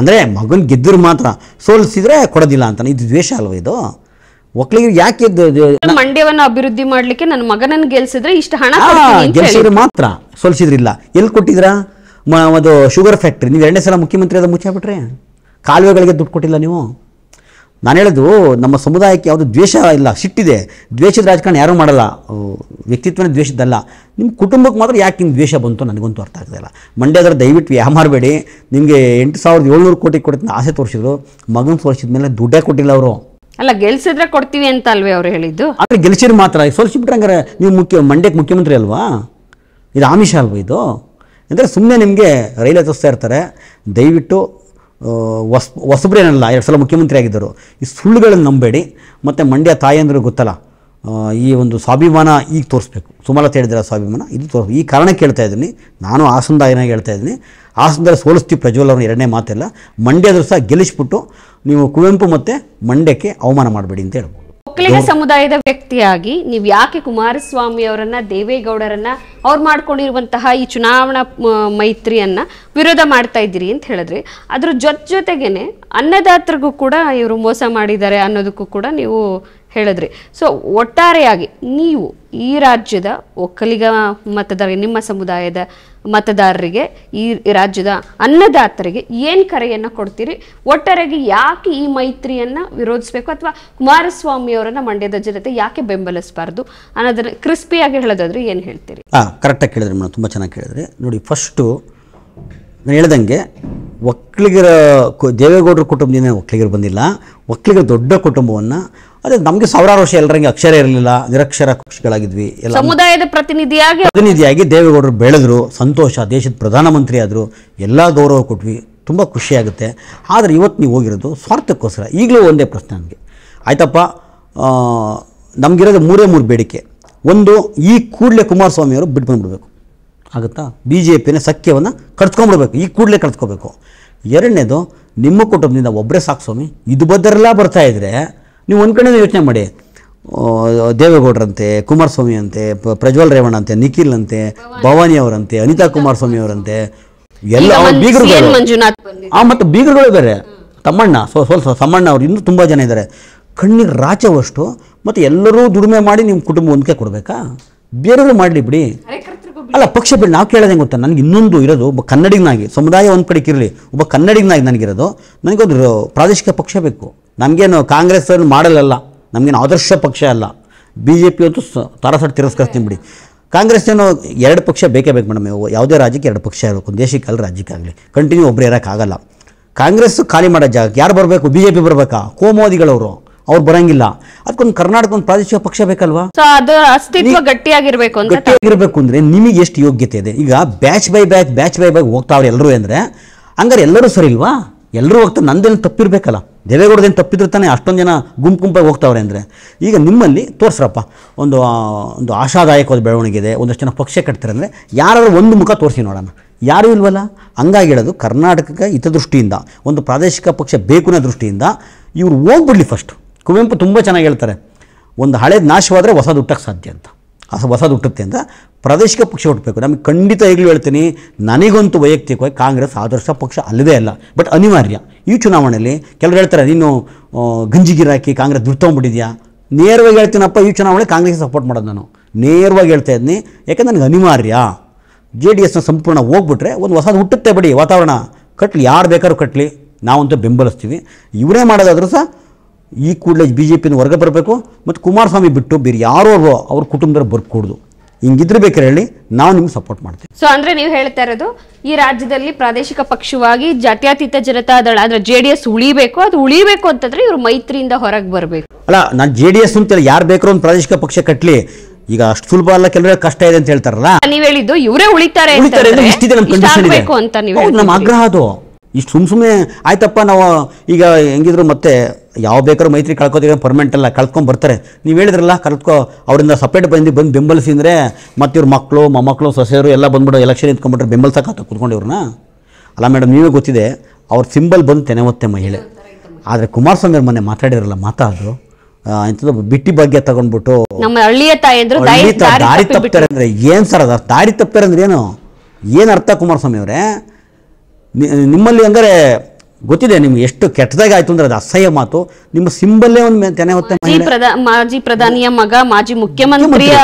ಅಂದರೆ ಮಗನ ಗೆದ್ದರು ಮಾತ್ರ ಸೋಲಿಸಿದ್ರೆ ಕೊಡೋದಿಲ್ಲ ಅಂತ ಇದು ದ್ವೇಷ ಅಲ್ವ ಇದು ಒಕ್ಕಲಿಗೆ ಯಾಕೆ ಮಂಡ್ಯವನ್ನು ಅಭಿವೃದ್ಧಿ ಮಾಡ್ಲಿಕ್ಕೆ ನನ್ನ ಮಗನನ್ನು ಗೆಲ್ಸಿದ್ರೆ ಇಷ್ಟು ಹಣ ಗೆಲ್ಸಿದ್ರೆ ಮಾತ್ರ ಸೋಲಿಸಿದ್ರಿಲ್ಲ ಎಲ್ಲಿ ಕೊಟ್ಟಿದ್ರಾ ಅದು ಶುಗರ್ ಫ್ಯಾಕ್ಟ್ರಿ ನೀವು ಎರಡನೇ ಸಲ ಮುಖ್ಯಮಂತ್ರಿ ಅದ ಮುಚ್ಚಾಬಿಟ್ರೆ ಕಾಲುವೆಗಳಿಗೆ ದುಡ್ಡು ಕೊಟ್ಟಿಲ್ಲ ನೀವು ನಾನು ಹೇಳೋದು ನಮ್ಮ ಸಮುದಾಯಕ್ಕೆ ಯಾವುದು ದ್ವೇಷ ಇಲ್ಲ ಸಿಟ್ಟಿದೆ ದ್ವೇಷದ ರಾಜಕಾರಣ ಯಾರೂ ಮಾಡಲ್ಲ ವ್ಯಕ್ತಿತ್ವನೇ ದ್ವೇಷದ್ದಲ್ಲ ನಿಮ್ಮ ಕುಟುಂಬಕ್ಕೆ ಮಾತ್ರ ಯಾಕೆ ನಿಮ್ಮ ದ್ವೇಷ ಬಂತು ನನಗಂತೂ ಅರ್ಥ ಆಗ್ತಾಯಿಲ್ಲ ಮಂಡ್ಯದವ್ರು ದಯವಿಟ್ಟು ವ್ಯಾಹ ಮಾಡಬೇಡಿ ನಿಮಗೆ ಎಂಟು ಸಾವಿರದ ಏಳ್ನೂರು ಕೋಟಿ ಕೊಡ್ತೀನಿ ಆಸೆ ತೋರಿಸಿದ್ರು ಮಗನ ತೋರಿಸಿದ ಮೇಲೆ ದುಡ್ಡೇ ಕೊಟ್ಟಿಲ್ಲ ಅವರು ಅಲ್ಲ ಗೆಲ್ಸಿದ್ರೆ ಕೊಡ್ತೀವಿ ಅಂತ ಅಲ್ವೇ ಅವ್ರು ಹೇಳಿದ್ದು ಆದರೆ ಗೆಲ್ಸಿದ್ರೆ ಮಾತ್ರ ಸೋಲ್ಸಿಬಿಟ್ರೆ ಹಂಗಾರೆ ನೀವು ಮುಖ್ಯ ಮಂಡ್ಯಕ್ಕೆ ಮುಖ್ಯಮಂತ್ರಿ ಅಲ್ವಾ ಇದು ಆಮಿಷ ಅಲ್ವ ಇದು ಅಂದರೆ ಸುಮ್ಮನೆ ನಿಮಗೆ ರೈಲು ಹತ್ತಿಸ್ತಾ ಇರ್ತಾರೆ ದಯವಿಟ್ಟು ಹೊಸ ಹೊಸಬ್ರೇನಲ್ಲ ಎರಡು ಸಲ ಮುಖ್ಯಮಂತ್ರಿ ಆಗಿದ್ದರು ಈ ಸುಳ್ಳುಗಳನ್ನು ನಂಬೇಡಿ ಮತ್ತು ಮಂಡ್ಯ ಅಂದರೆ ಗೊತ್ತಲ್ಲ ಈ ಒಂದು ಸ್ವಾಭಿಮಾನ ಈಗ ತೋರಿಸ್ಬೇಕು ಸುಮಲತ ಹೇಳಿದ್ರೆ ಸ್ವಾಭಿಮಾನ ಇದು ತೋರಿಸ್ ಈ ಕಾರಣ ಕೇಳ್ತಾ ಇದ್ದೀನಿ ನಾನು ಹಾಸನದ ಏನಾಗಿ ಹೇಳ್ತಾ ಇದ್ದೀನಿ ಹಾಸನದಲ್ಲಿ ಸೋಲಿಸ್ತೀವಿ ಪ್ರಜ್ವಲ್ ಅವ್ರನ್ನ ಎರಡನೇ ಮಾತಿಲ್ಲ ಮಂಡ್ಯದ ಸಹ ಗೆಲ್ಲಿಸ್ಬಿಟ್ಟು ನೀವು ಕುವೆಂಪು ಮತ್ತು ಮಂಡ್ಯಕ್ಕೆ ಅವಮಾನ ಮಾಡಬೇಡಿ ಅಂತ ಹೇಳ್ಬೋದು ಒಕ್ಕಲಿಗ ಸಮುದಾಯದ ವ್ಯಕ್ತಿಯಾಗಿ ನೀವು ಯಾಕೆ ಕುಮಾರಸ್ವಾಮಿ ಅವರನ್ನ ದೇವೇಗೌಡರನ್ನ ಅವ್ರು ಮಾಡ್ಕೊಂಡಿರುವಂತಹ ಈ ಚುನಾವಣಾ ಮೈತ್ರಿಯನ್ನ ವಿರೋಧ ಮಾಡ್ತಾ ಇದ್ದೀರಿ ಅಂತ ಹೇಳಿದ್ರೆ ಅದ್ರ ಜೊತೆ ಜೊತೆಗೇನೆ ಅನ್ನದಾತರಿಗೂ ಕೂಡ ಇವರು ಮೋಸ ಮಾಡಿದ್ದಾರೆ ಅನ್ನೋದಕ್ಕೂ ಕೂಡ ನೀವು ಹೇಳಿದ್ರಿ ಸೊ ಒಟ್ಟಾರೆಯಾಗಿ ನೀವು ಈ ರಾಜ್ಯದ ಒಕ್ಕಲಿಗ ಮತದಾರ ನಿಮ್ಮ ಸಮುದಾಯದ ಮತದಾರರಿಗೆ ಈ ರಾಜ್ಯದ ಅನ್ನದಾತರಿಗೆ ಏನು ಕರೆಯನ್ನು ಕೊಡ್ತೀರಿ ಒಟ್ಟಾರೆಗೆ ಯಾಕೆ ಈ ಮೈತ್ರಿಯನ್ನ ವಿರೋಧಿಸಬೇಕು ಅಥವಾ ಕುಮಾರಸ್ವಾಮಿ ಅವರನ್ನ ಮಂಡ್ಯದ ಜನತೆ ಯಾಕೆ ಬೆಂಬಲಿಸಬಾರ್ದು ಅನ್ನೋದನ್ನ ಕ್ರಿಸ್ಪಿಯಾಗಿ ಹೇಳೋದಾದ್ರೆ ಏನು ಹೇಳ್ತೀರಿ ಹಾಂ ಕರೆಕ್ಟಾಗಿ ಕೇಳಿದ್ರಿ ಮೇಡಮ್ ತುಂಬ ಚೆನ್ನಾಗಿ ಕೇಳಿದ್ರಿ ನೋಡಿ ಫಸ್ಟು ನಾನು ಹೇಳ್ದಂಗೆ ಒಕ್ಕಲಿಗರ ದೇವೇಗೌಡರ ಕುಟುಂಬದಿಂದ ಒಕ್ಕಲಿಗರು ಬಂದಿಲ್ಲ ಒಕ್ಕಲಿಗರ ದೊಡ್ಡ ಕುಟುಂಬವನ್ನು ಅದೇ ನಮಗೆ ಸಾವಿರಾರು ವರ್ಷ ಎಲ್ಲರಂಗೆ ಅಕ್ಷರ ಇರಲಿಲ್ಲ ನಿರಕ್ಷರ ಕೃಷಿಗಳಾಗಿದ್ವಿ ಎಲ್ಲ ಸಮುದಾಯದ ಪ್ರತಿನಿಧಿಯಾಗಿ ಪ್ರತಿನಿಧಿಯಾಗಿ ದೇವೇಗೌಡರು ಬೆಳೆದರು ಸಂತೋಷ ದೇಶದ ಪ್ರಧಾನಮಂತ್ರಿ ಆದರು ಎಲ್ಲ ಗೌರವ ಕೊಟ್ವಿ ತುಂಬ ಖುಷಿಯಾಗುತ್ತೆ ಆದರೆ ಇವತ್ತು ನೀವು ಹೋಗಿರೋದು ಸ್ವಾರ್ಥಕ್ಕೋಸ್ಕರ ಈಗಲೂ ಒಂದೇ ಪ್ರಶ್ನೆ ನನಗೆ ಆಯ್ತಪ್ಪ ನಮಗಿರೋದು ಮೂರೇ ಮೂರು ಬೇಡಿಕೆ ಒಂದು ಈ ಕೂಡಲೇ ಕುಮಾರಸ್ವಾಮಿಯವರು ಬಿಟ್ಟು ಆಗುತ್ತಾ ಬಿ ಜೆ ಪಿನ ಸಖ್ಯವನ್ನು ಕಟ್ಸ್ಕೊಂಡ್ಬಿಡ್ಬೇಕು ಈ ಕೂಡಲೇ ಕಟ್ಸ್ಕೋಬೇಕು ಎರಡನೇದು ನಿಮ್ಮ ಕುಟುಂಬದಿಂದ ಒಬ್ಬರೇ ಸಾಕು ಸ್ವಾಮಿ ಇದು ಬರ್ತಾ ಬರ್ತಾಯಿದ್ರೆ ನೀವು ಒಂದು ಕಡೆಯಿಂದ ಯೋಚನೆ ಮಾಡಿ ದೇವೇಗೌಡರಂತೆ ಕುಮಾರಸ್ವಾಮಿ ಅಂತೆ ಪ್ರಜ್ವಲ್ ರೇವಣ್ಣ ಅಂತೆ ನಿಖಿಲ್ ಅಂತೆ ಭವಾನಿ ಅವರಂತೆ ಅನಿತಾ ಕುಮಾರಸ್ವಾಮಿ ಅವರಂತೆ ಎಲ್ಲ ಬೀಗರುಗಳು ಆ ಮತ್ತು ಬೀಗರುಗಳು ಬೇರೆ ತಮ್ಮಣ್ಣ ಸೊ ಸ್ವಲ್ಪ ತಮ್ಮಣ್ಣ ಅವರು ಇನ್ನೂ ತುಂಬ ಜನ ಇದ್ದಾರೆ ಕಣ್ಣಿಗೆ ರಾಚವಷ್ಟು ಮತ್ತು ಎಲ್ಲರೂ ದುಡಿಮೆ ಮಾಡಿ ನಿಮ್ಮ ಕುಟುಂಬ ಒಂದಕ್ಕೆ ಕೊಡಬೇಕಾ ಬೇರೆಯವರು ಮಾಡಲಿ ಬಿಡಿ ಅಲ್ಲ ಪಕ್ಷ ಬಿಡಿ ನಾವು ಕೇಳೋದಂಗೆ ಗೊತ್ತಾ ನನಗೆ ಇನ್ನೊಂದು ಇರೋದು ಒಬ್ಬ ಕನ್ನಡಿಗನಾಗಿ ಸಮುದಾಯ ಒಂದು ಕಡೆಗೆ ಇರಲಿ ಒಬ್ಬ ಕನ್ನಡಿಗನಾಗಿ ನನಗಿರೋದು ನನಗೊಂದು ಪ್ರಾದೇಶಿಕ ಪಕ್ಷ ಬೇಕು ನಮಗೇನು ಕಾಂಗ್ರೆಸ್ ಮಾಡಲ್ಲ ಅಲ್ಲ ನಮಗೇನು ಆದರ್ಶ ಪಕ್ಷ ಅಲ್ಲ ಬಿ ಜೆ ಪಿ ಅಂತೂ ತಾರಸಟ್ಟು ತಿರಸ್ಕರಿಸ್ತೀನಿ ಬಿಡಿ ಕಾಂಗ್ರೆಸ್ ಕಾಂಗ್ರೆಸ್ನೇನು ಎರಡು ಪಕ್ಷ ಬೇಕೇ ಬೇಕು ಮೇಡಮ್ ಯಾವುದೇ ರಾಜ್ಯಕ್ಕೆ ಎರಡು ಪಕ್ಷ ಇರಬೇಕು ದೇಶಕ್ಕಾಗಲಿ ರಾಜ್ಯಕ್ಕಾಗಲಿ ಕಂಟಿನ್ಯೂ ಒಬ್ಬರು ಇರೋಕ್ಕಾಗಲ್ಲ ಕಾಂಗ್ರೆಸ್ ಖಾಲಿ ಮಾಡೋ ಜಾಗಕ್ಕೆ ಯಾರು ಬರಬೇಕು ಬಿ ಜೆ ಪಿ ಬರಬೇಕಾ ಕೋಮೋದಿಗಳವರು ಅವ್ರು ಬರಂಗಿಲ್ಲ ಅದಕ್ಕೊಂದು ಕರ್ನಾಟಕ ಒಂದು ಪ್ರಾದೇಶಿಕ ಪಕ್ಷ ಬೇಕಲ್ವಾ ಅಸ್ತಿತ್ವ ಗಟ್ಟಿಯಾಗಿರ್ಬೇಕು ಗಟ್ಟಿಯಾಗಿರ್ಬೇಕು ಅಂದರೆ ನಿಮಗೆ ಎಷ್ಟು ಯೋಗ್ಯತೆ ಇದೆ ಈಗ batch by batch batch by batch ಹೋಗ್ತಾವ್ರೆ ಎಲ್ಲರೂ ಅಂದರೆ ಹಂಗಾರೆ ಎಲ್ಲರೂ ಸರಿ ಇಲ್ವಾ ಎಲ್ಲರೂ ಹೋಗ್ತಾರೆ ನಂದೇನು ತಪ್ಪಿರಬೇಕಲ್ಲ ದೇವೇಗೌಡದೇನು ತಪ್ಪಿದ್ರೆ ತಾನೇ ಅಷ್ಟೊಂದು ಜನ ಗುಂಪು ಗುಂಪಾಗಿ ಹೋಗ್ತಾವ್ರೆ ಅಂದರೆ ಈಗ ನಿಮ್ಮಲ್ಲಿ ತೋರಿಸ್ರಪ್ಪ ಒಂದು ಒಂದು ಆಶಾದಾಯಕವಾದ ಬೆಳವಣಿಗೆ ಇದೆ ಒಂದಷ್ಟು ಜನ ಪಕ್ಷ ಕಟ್ತಾರೆ ಅಂದರೆ ಯಾರಾದರೂ ಒಂದು ಮುಖ ತೋರಿಸಿ ನೋಡೋಣ ಯಾರೂ ಇಲ್ವಲ್ಲ ಹಂಗಾಗಿ ಹೇಳೋದು ಕರ್ನಾಟಕಕ್ಕೆ ಹಿತದೃಷ್ಟಿಯಿಂದ ಒಂದು ಪ್ರಾದೇಶಿಕ ಪಕ್ಷ ಬೇಕು ಅನ್ನೋ ದೃಷ್ಟಿಯಿಂದ ಇವರು ಹೋಗ್ಬಿಡ್ಲಿ ಫಸ್ಟ್ ಕುವೆಂಪು ತುಂಬ ಚೆನ್ನಾಗಿ ಹೇಳ್ತಾರೆ ಒಂದು ಹಳೇದು ನಾಶವಾದರೆ ಹೊಸದು ಹುಟ್ಟಕ್ಕೆ ಸಾಧ್ಯ ಅಂತ ಹೊಸದು ಹುಟ್ಟುತ್ತೆ ಅಂತ ಪ್ರಾದೇಶಿಕ ಪಕ್ಷ ಹುಟ್ಟಬೇಕು ನಮಗೆ ಖಂಡಿತ ಈಗಲೂ ಹೇಳ್ತೀನಿ ನನಗಂತೂ ವೈಯಕ್ತಿಕವಾಗಿ ಕಾಂಗ್ರೆಸ್ ಆದರ್ಶ ಪಕ್ಷ ಅಲ್ಲವೇ ಅಲ್ಲ ಬಟ್ ಅನಿವಾರ್ಯ ಈ ಚುನಾವಣೆಯಲ್ಲಿ ಕೆಲವರು ಹೇಳ್ತಾರೆ ನೀನು ಗಂಜಿಗಿರಾಕಿ ಕಾಂಗ್ರೆಸ್ ದುಡ್ಡು ನೇರವಾಗಿ ಹೇಳ್ತೀನಪ್ಪ ಈ ಚುನಾವಣೆ ಕಾಂಗ್ರೆಸ್ಗೆ ಸಪೋರ್ಟ್ ಮಾಡೋದು ನಾನು ನೇರವಾಗಿ ಹೇಳ್ತಾ ಇದ್ದೀನಿ ಯಾಕೆಂದ್ರೆ ನನಗೆ ಅನಿವಾರ್ಯ ಜೆ ಡಿ ಎಸ್ನ ಸಂಪೂರ್ಣ ಹೋಗ್ಬಿಟ್ರೆ ಒಂದು ಹೊಸದು ಹುಟ್ಟುತ್ತೆ ಬಿಡಿ ವಾತಾವರಣ ಕಟ್ಲಿ ಯಾರು ಬೇಕಾದ್ರೂ ಕಟ್ಲಿ ನಾವಂತೂ ಬೆಂಬಲಿಸ್ತೀವಿ ಇವರೇ ಮಾಡೋದಾದರೂ ಸಹ ಈ ಕೂಡಲೇ ಬಿ ಜೆ ಪಿಯಿಂದ ಹೊರಗೆ ಬರಬೇಕು ಮತ್ತು ಕುಮಾರಸ್ವಾಮಿ ಬಿಟ್ಟು ಬೇರೆ ಯಾರೋ ಅವ್ರ ಕುಟುಂಬದವ್ರು ಬರ್ಕೂಡ್ದು ಹಿಂಗಿದ್ರಬೇಕಾರೆ ಹೇಳಿ ನಾವು ನಿಮ್ಗೆ ಸಪೋರ್ಟ್ ಮಾಡ್ತೀವಿ ಸೊ ಅಂದ್ರೆ ನೀವು ಹೇಳ್ತಾ ಇರೋದು ಈ ರಾಜ್ಯದಲ್ಲಿ ಪ್ರಾದೇಶಿಕ ಪಕ್ಷವಾಗಿ ಜಾತ್ಯತೀತ ಜನತಾ ದಳ ಅಂದ್ರೆ ಜೆ ಡಿ ಎಸ್ ಉಳಿಬೇಕು ಅದು ಉಳಿಬೇಕು ಅಂತಂದ್ರೆ ಇವರು ಮೈತ್ರಿಯಿಂದ ಹೊರಗೆ ಬರಬೇಕು ಅಲ್ಲ ನಾನು ಜೆ ಡಿ ಎಸ್ ಅಂತೇಳಿ ಯಾರು ಬೇಕಾದ್ರೂ ಒಂದು ಪ್ರಾದೇಶಿಕ ಪಕ್ಷ ಕಟ್ಟಲಿ ಈಗ ಅಷ್ಟು ಸುಲಭ ಅಲ್ಲ ಕೆಲವರಿಗೆ ಕಷ್ಟ ಇದೆ ಅಂತ ಹೇಳ್ತಾರಲ್ಲ ನೀವು ಹೇಳಿದ್ದು ಇವರೇ ಉಳಿತಾರೆ ಇಷ್ಟಿದೆ ನಮ್ಮ ಆಗ್ರಹ ಅದು ಇಷ್ಟು ಸುಮ್ಮ ಸುಮ್ಮನೆ ಆಯ್ತಪ್ಪ ನಾವು ಈಗ ಹೆಂಗಿದ್ರು ಮತ್ತೆ ಯಾವ ಬೇಕಾದ್ರೂ ಮೈತ್ರಿ ಕಳ್ಕೊತೀವಿ ಪರ್ಮನೆಂಟ್ ಅಲ್ಲ ಕಳ್ತ್ಕೊಂಡು ಬರ್ತಾರೆ ನೀವು ಹೇಳಿದ್ರಲ್ಲ ಕಲ್ತ್ಕೊ ಅವರಿಂದ ಸಪ್ರೇಟ್ ಬಂದು ಬಂದು ಬೆಂಬಲಿಸಿ ಅಂದರೆ ಮತ್ತು ಇವ್ರ ಮಕ್ಕಳು ಮೊಮ್ಮಕ್ಕಳು ಸೊಸೆಯರು ಎಲ್ಲ ಬಂದ್ಬಿಟ್ಟು ಎಲೆಕ್ಷನ್ ನಿಂತ್ಕೊಂಡ್ಬಿಟ್ರೆ ಬೆಂಬಲಿಸೋಕೆ ಕೂತ್ಕೊಂಡು ಇವ್ರನ್ನ ಅಲ್ಲ ಮೇಡಮ್ ನೀವೇ ಗೊತ್ತಿದೆ ಅವ್ರ ಸಿಂಬಲ್ ಬಂದು ತೆನೆವತ್ತೆ ಮಹಿಳೆ ಆದರೆ ಕುಮಾರಸ್ವಾಮಿ ಅವ್ರ ಮನೆ ಮಾತಾಡಿರಲ್ಲ ಮಾತಾಡೋದು ಇಂಥದ್ದು ಬಿಟ್ಟಿ ಬಗ್ಗೆ ತಗೊಂಡ್ಬಿಟ್ಟು ನಮ್ಮ ದಾರಿ ತಪ್ಪಾರೆ ಅಂದರೆ ಏನು ಸರ್ ಅದು ದಾರಿ ತಪ್ಪಾರೆ ಅಂದ್ರೆ ಏನು ಏನು ಅರ್ಥ ಕುಮಾರಸ್ವಾಮಿ ಅವರೇ ನಿಮ್ಮಲ್ಲಿ ಅಂದರೆ ಗೊತ್ತಿದೆ ನಿಮ್ಗೆ ಎಷ್ಟು ಕೆಟ್ಟದಾಗಿ ಆಯ್ತು ಅಂದ್ರೆ ಅದು ಅಸಹ್ಯ ಮಾತು ನಿಮ್ಮ ಸಿಂಬಲ್ಲೇ ಒಂದು ತೆನೆ ಹೊತ್ತೆ ಮಾಜಿ ಪ್ರಧಾನಿಯ ಮಗ ಮಾಜಿ ಮುಖ್ಯಮಂತ್ರಿಯ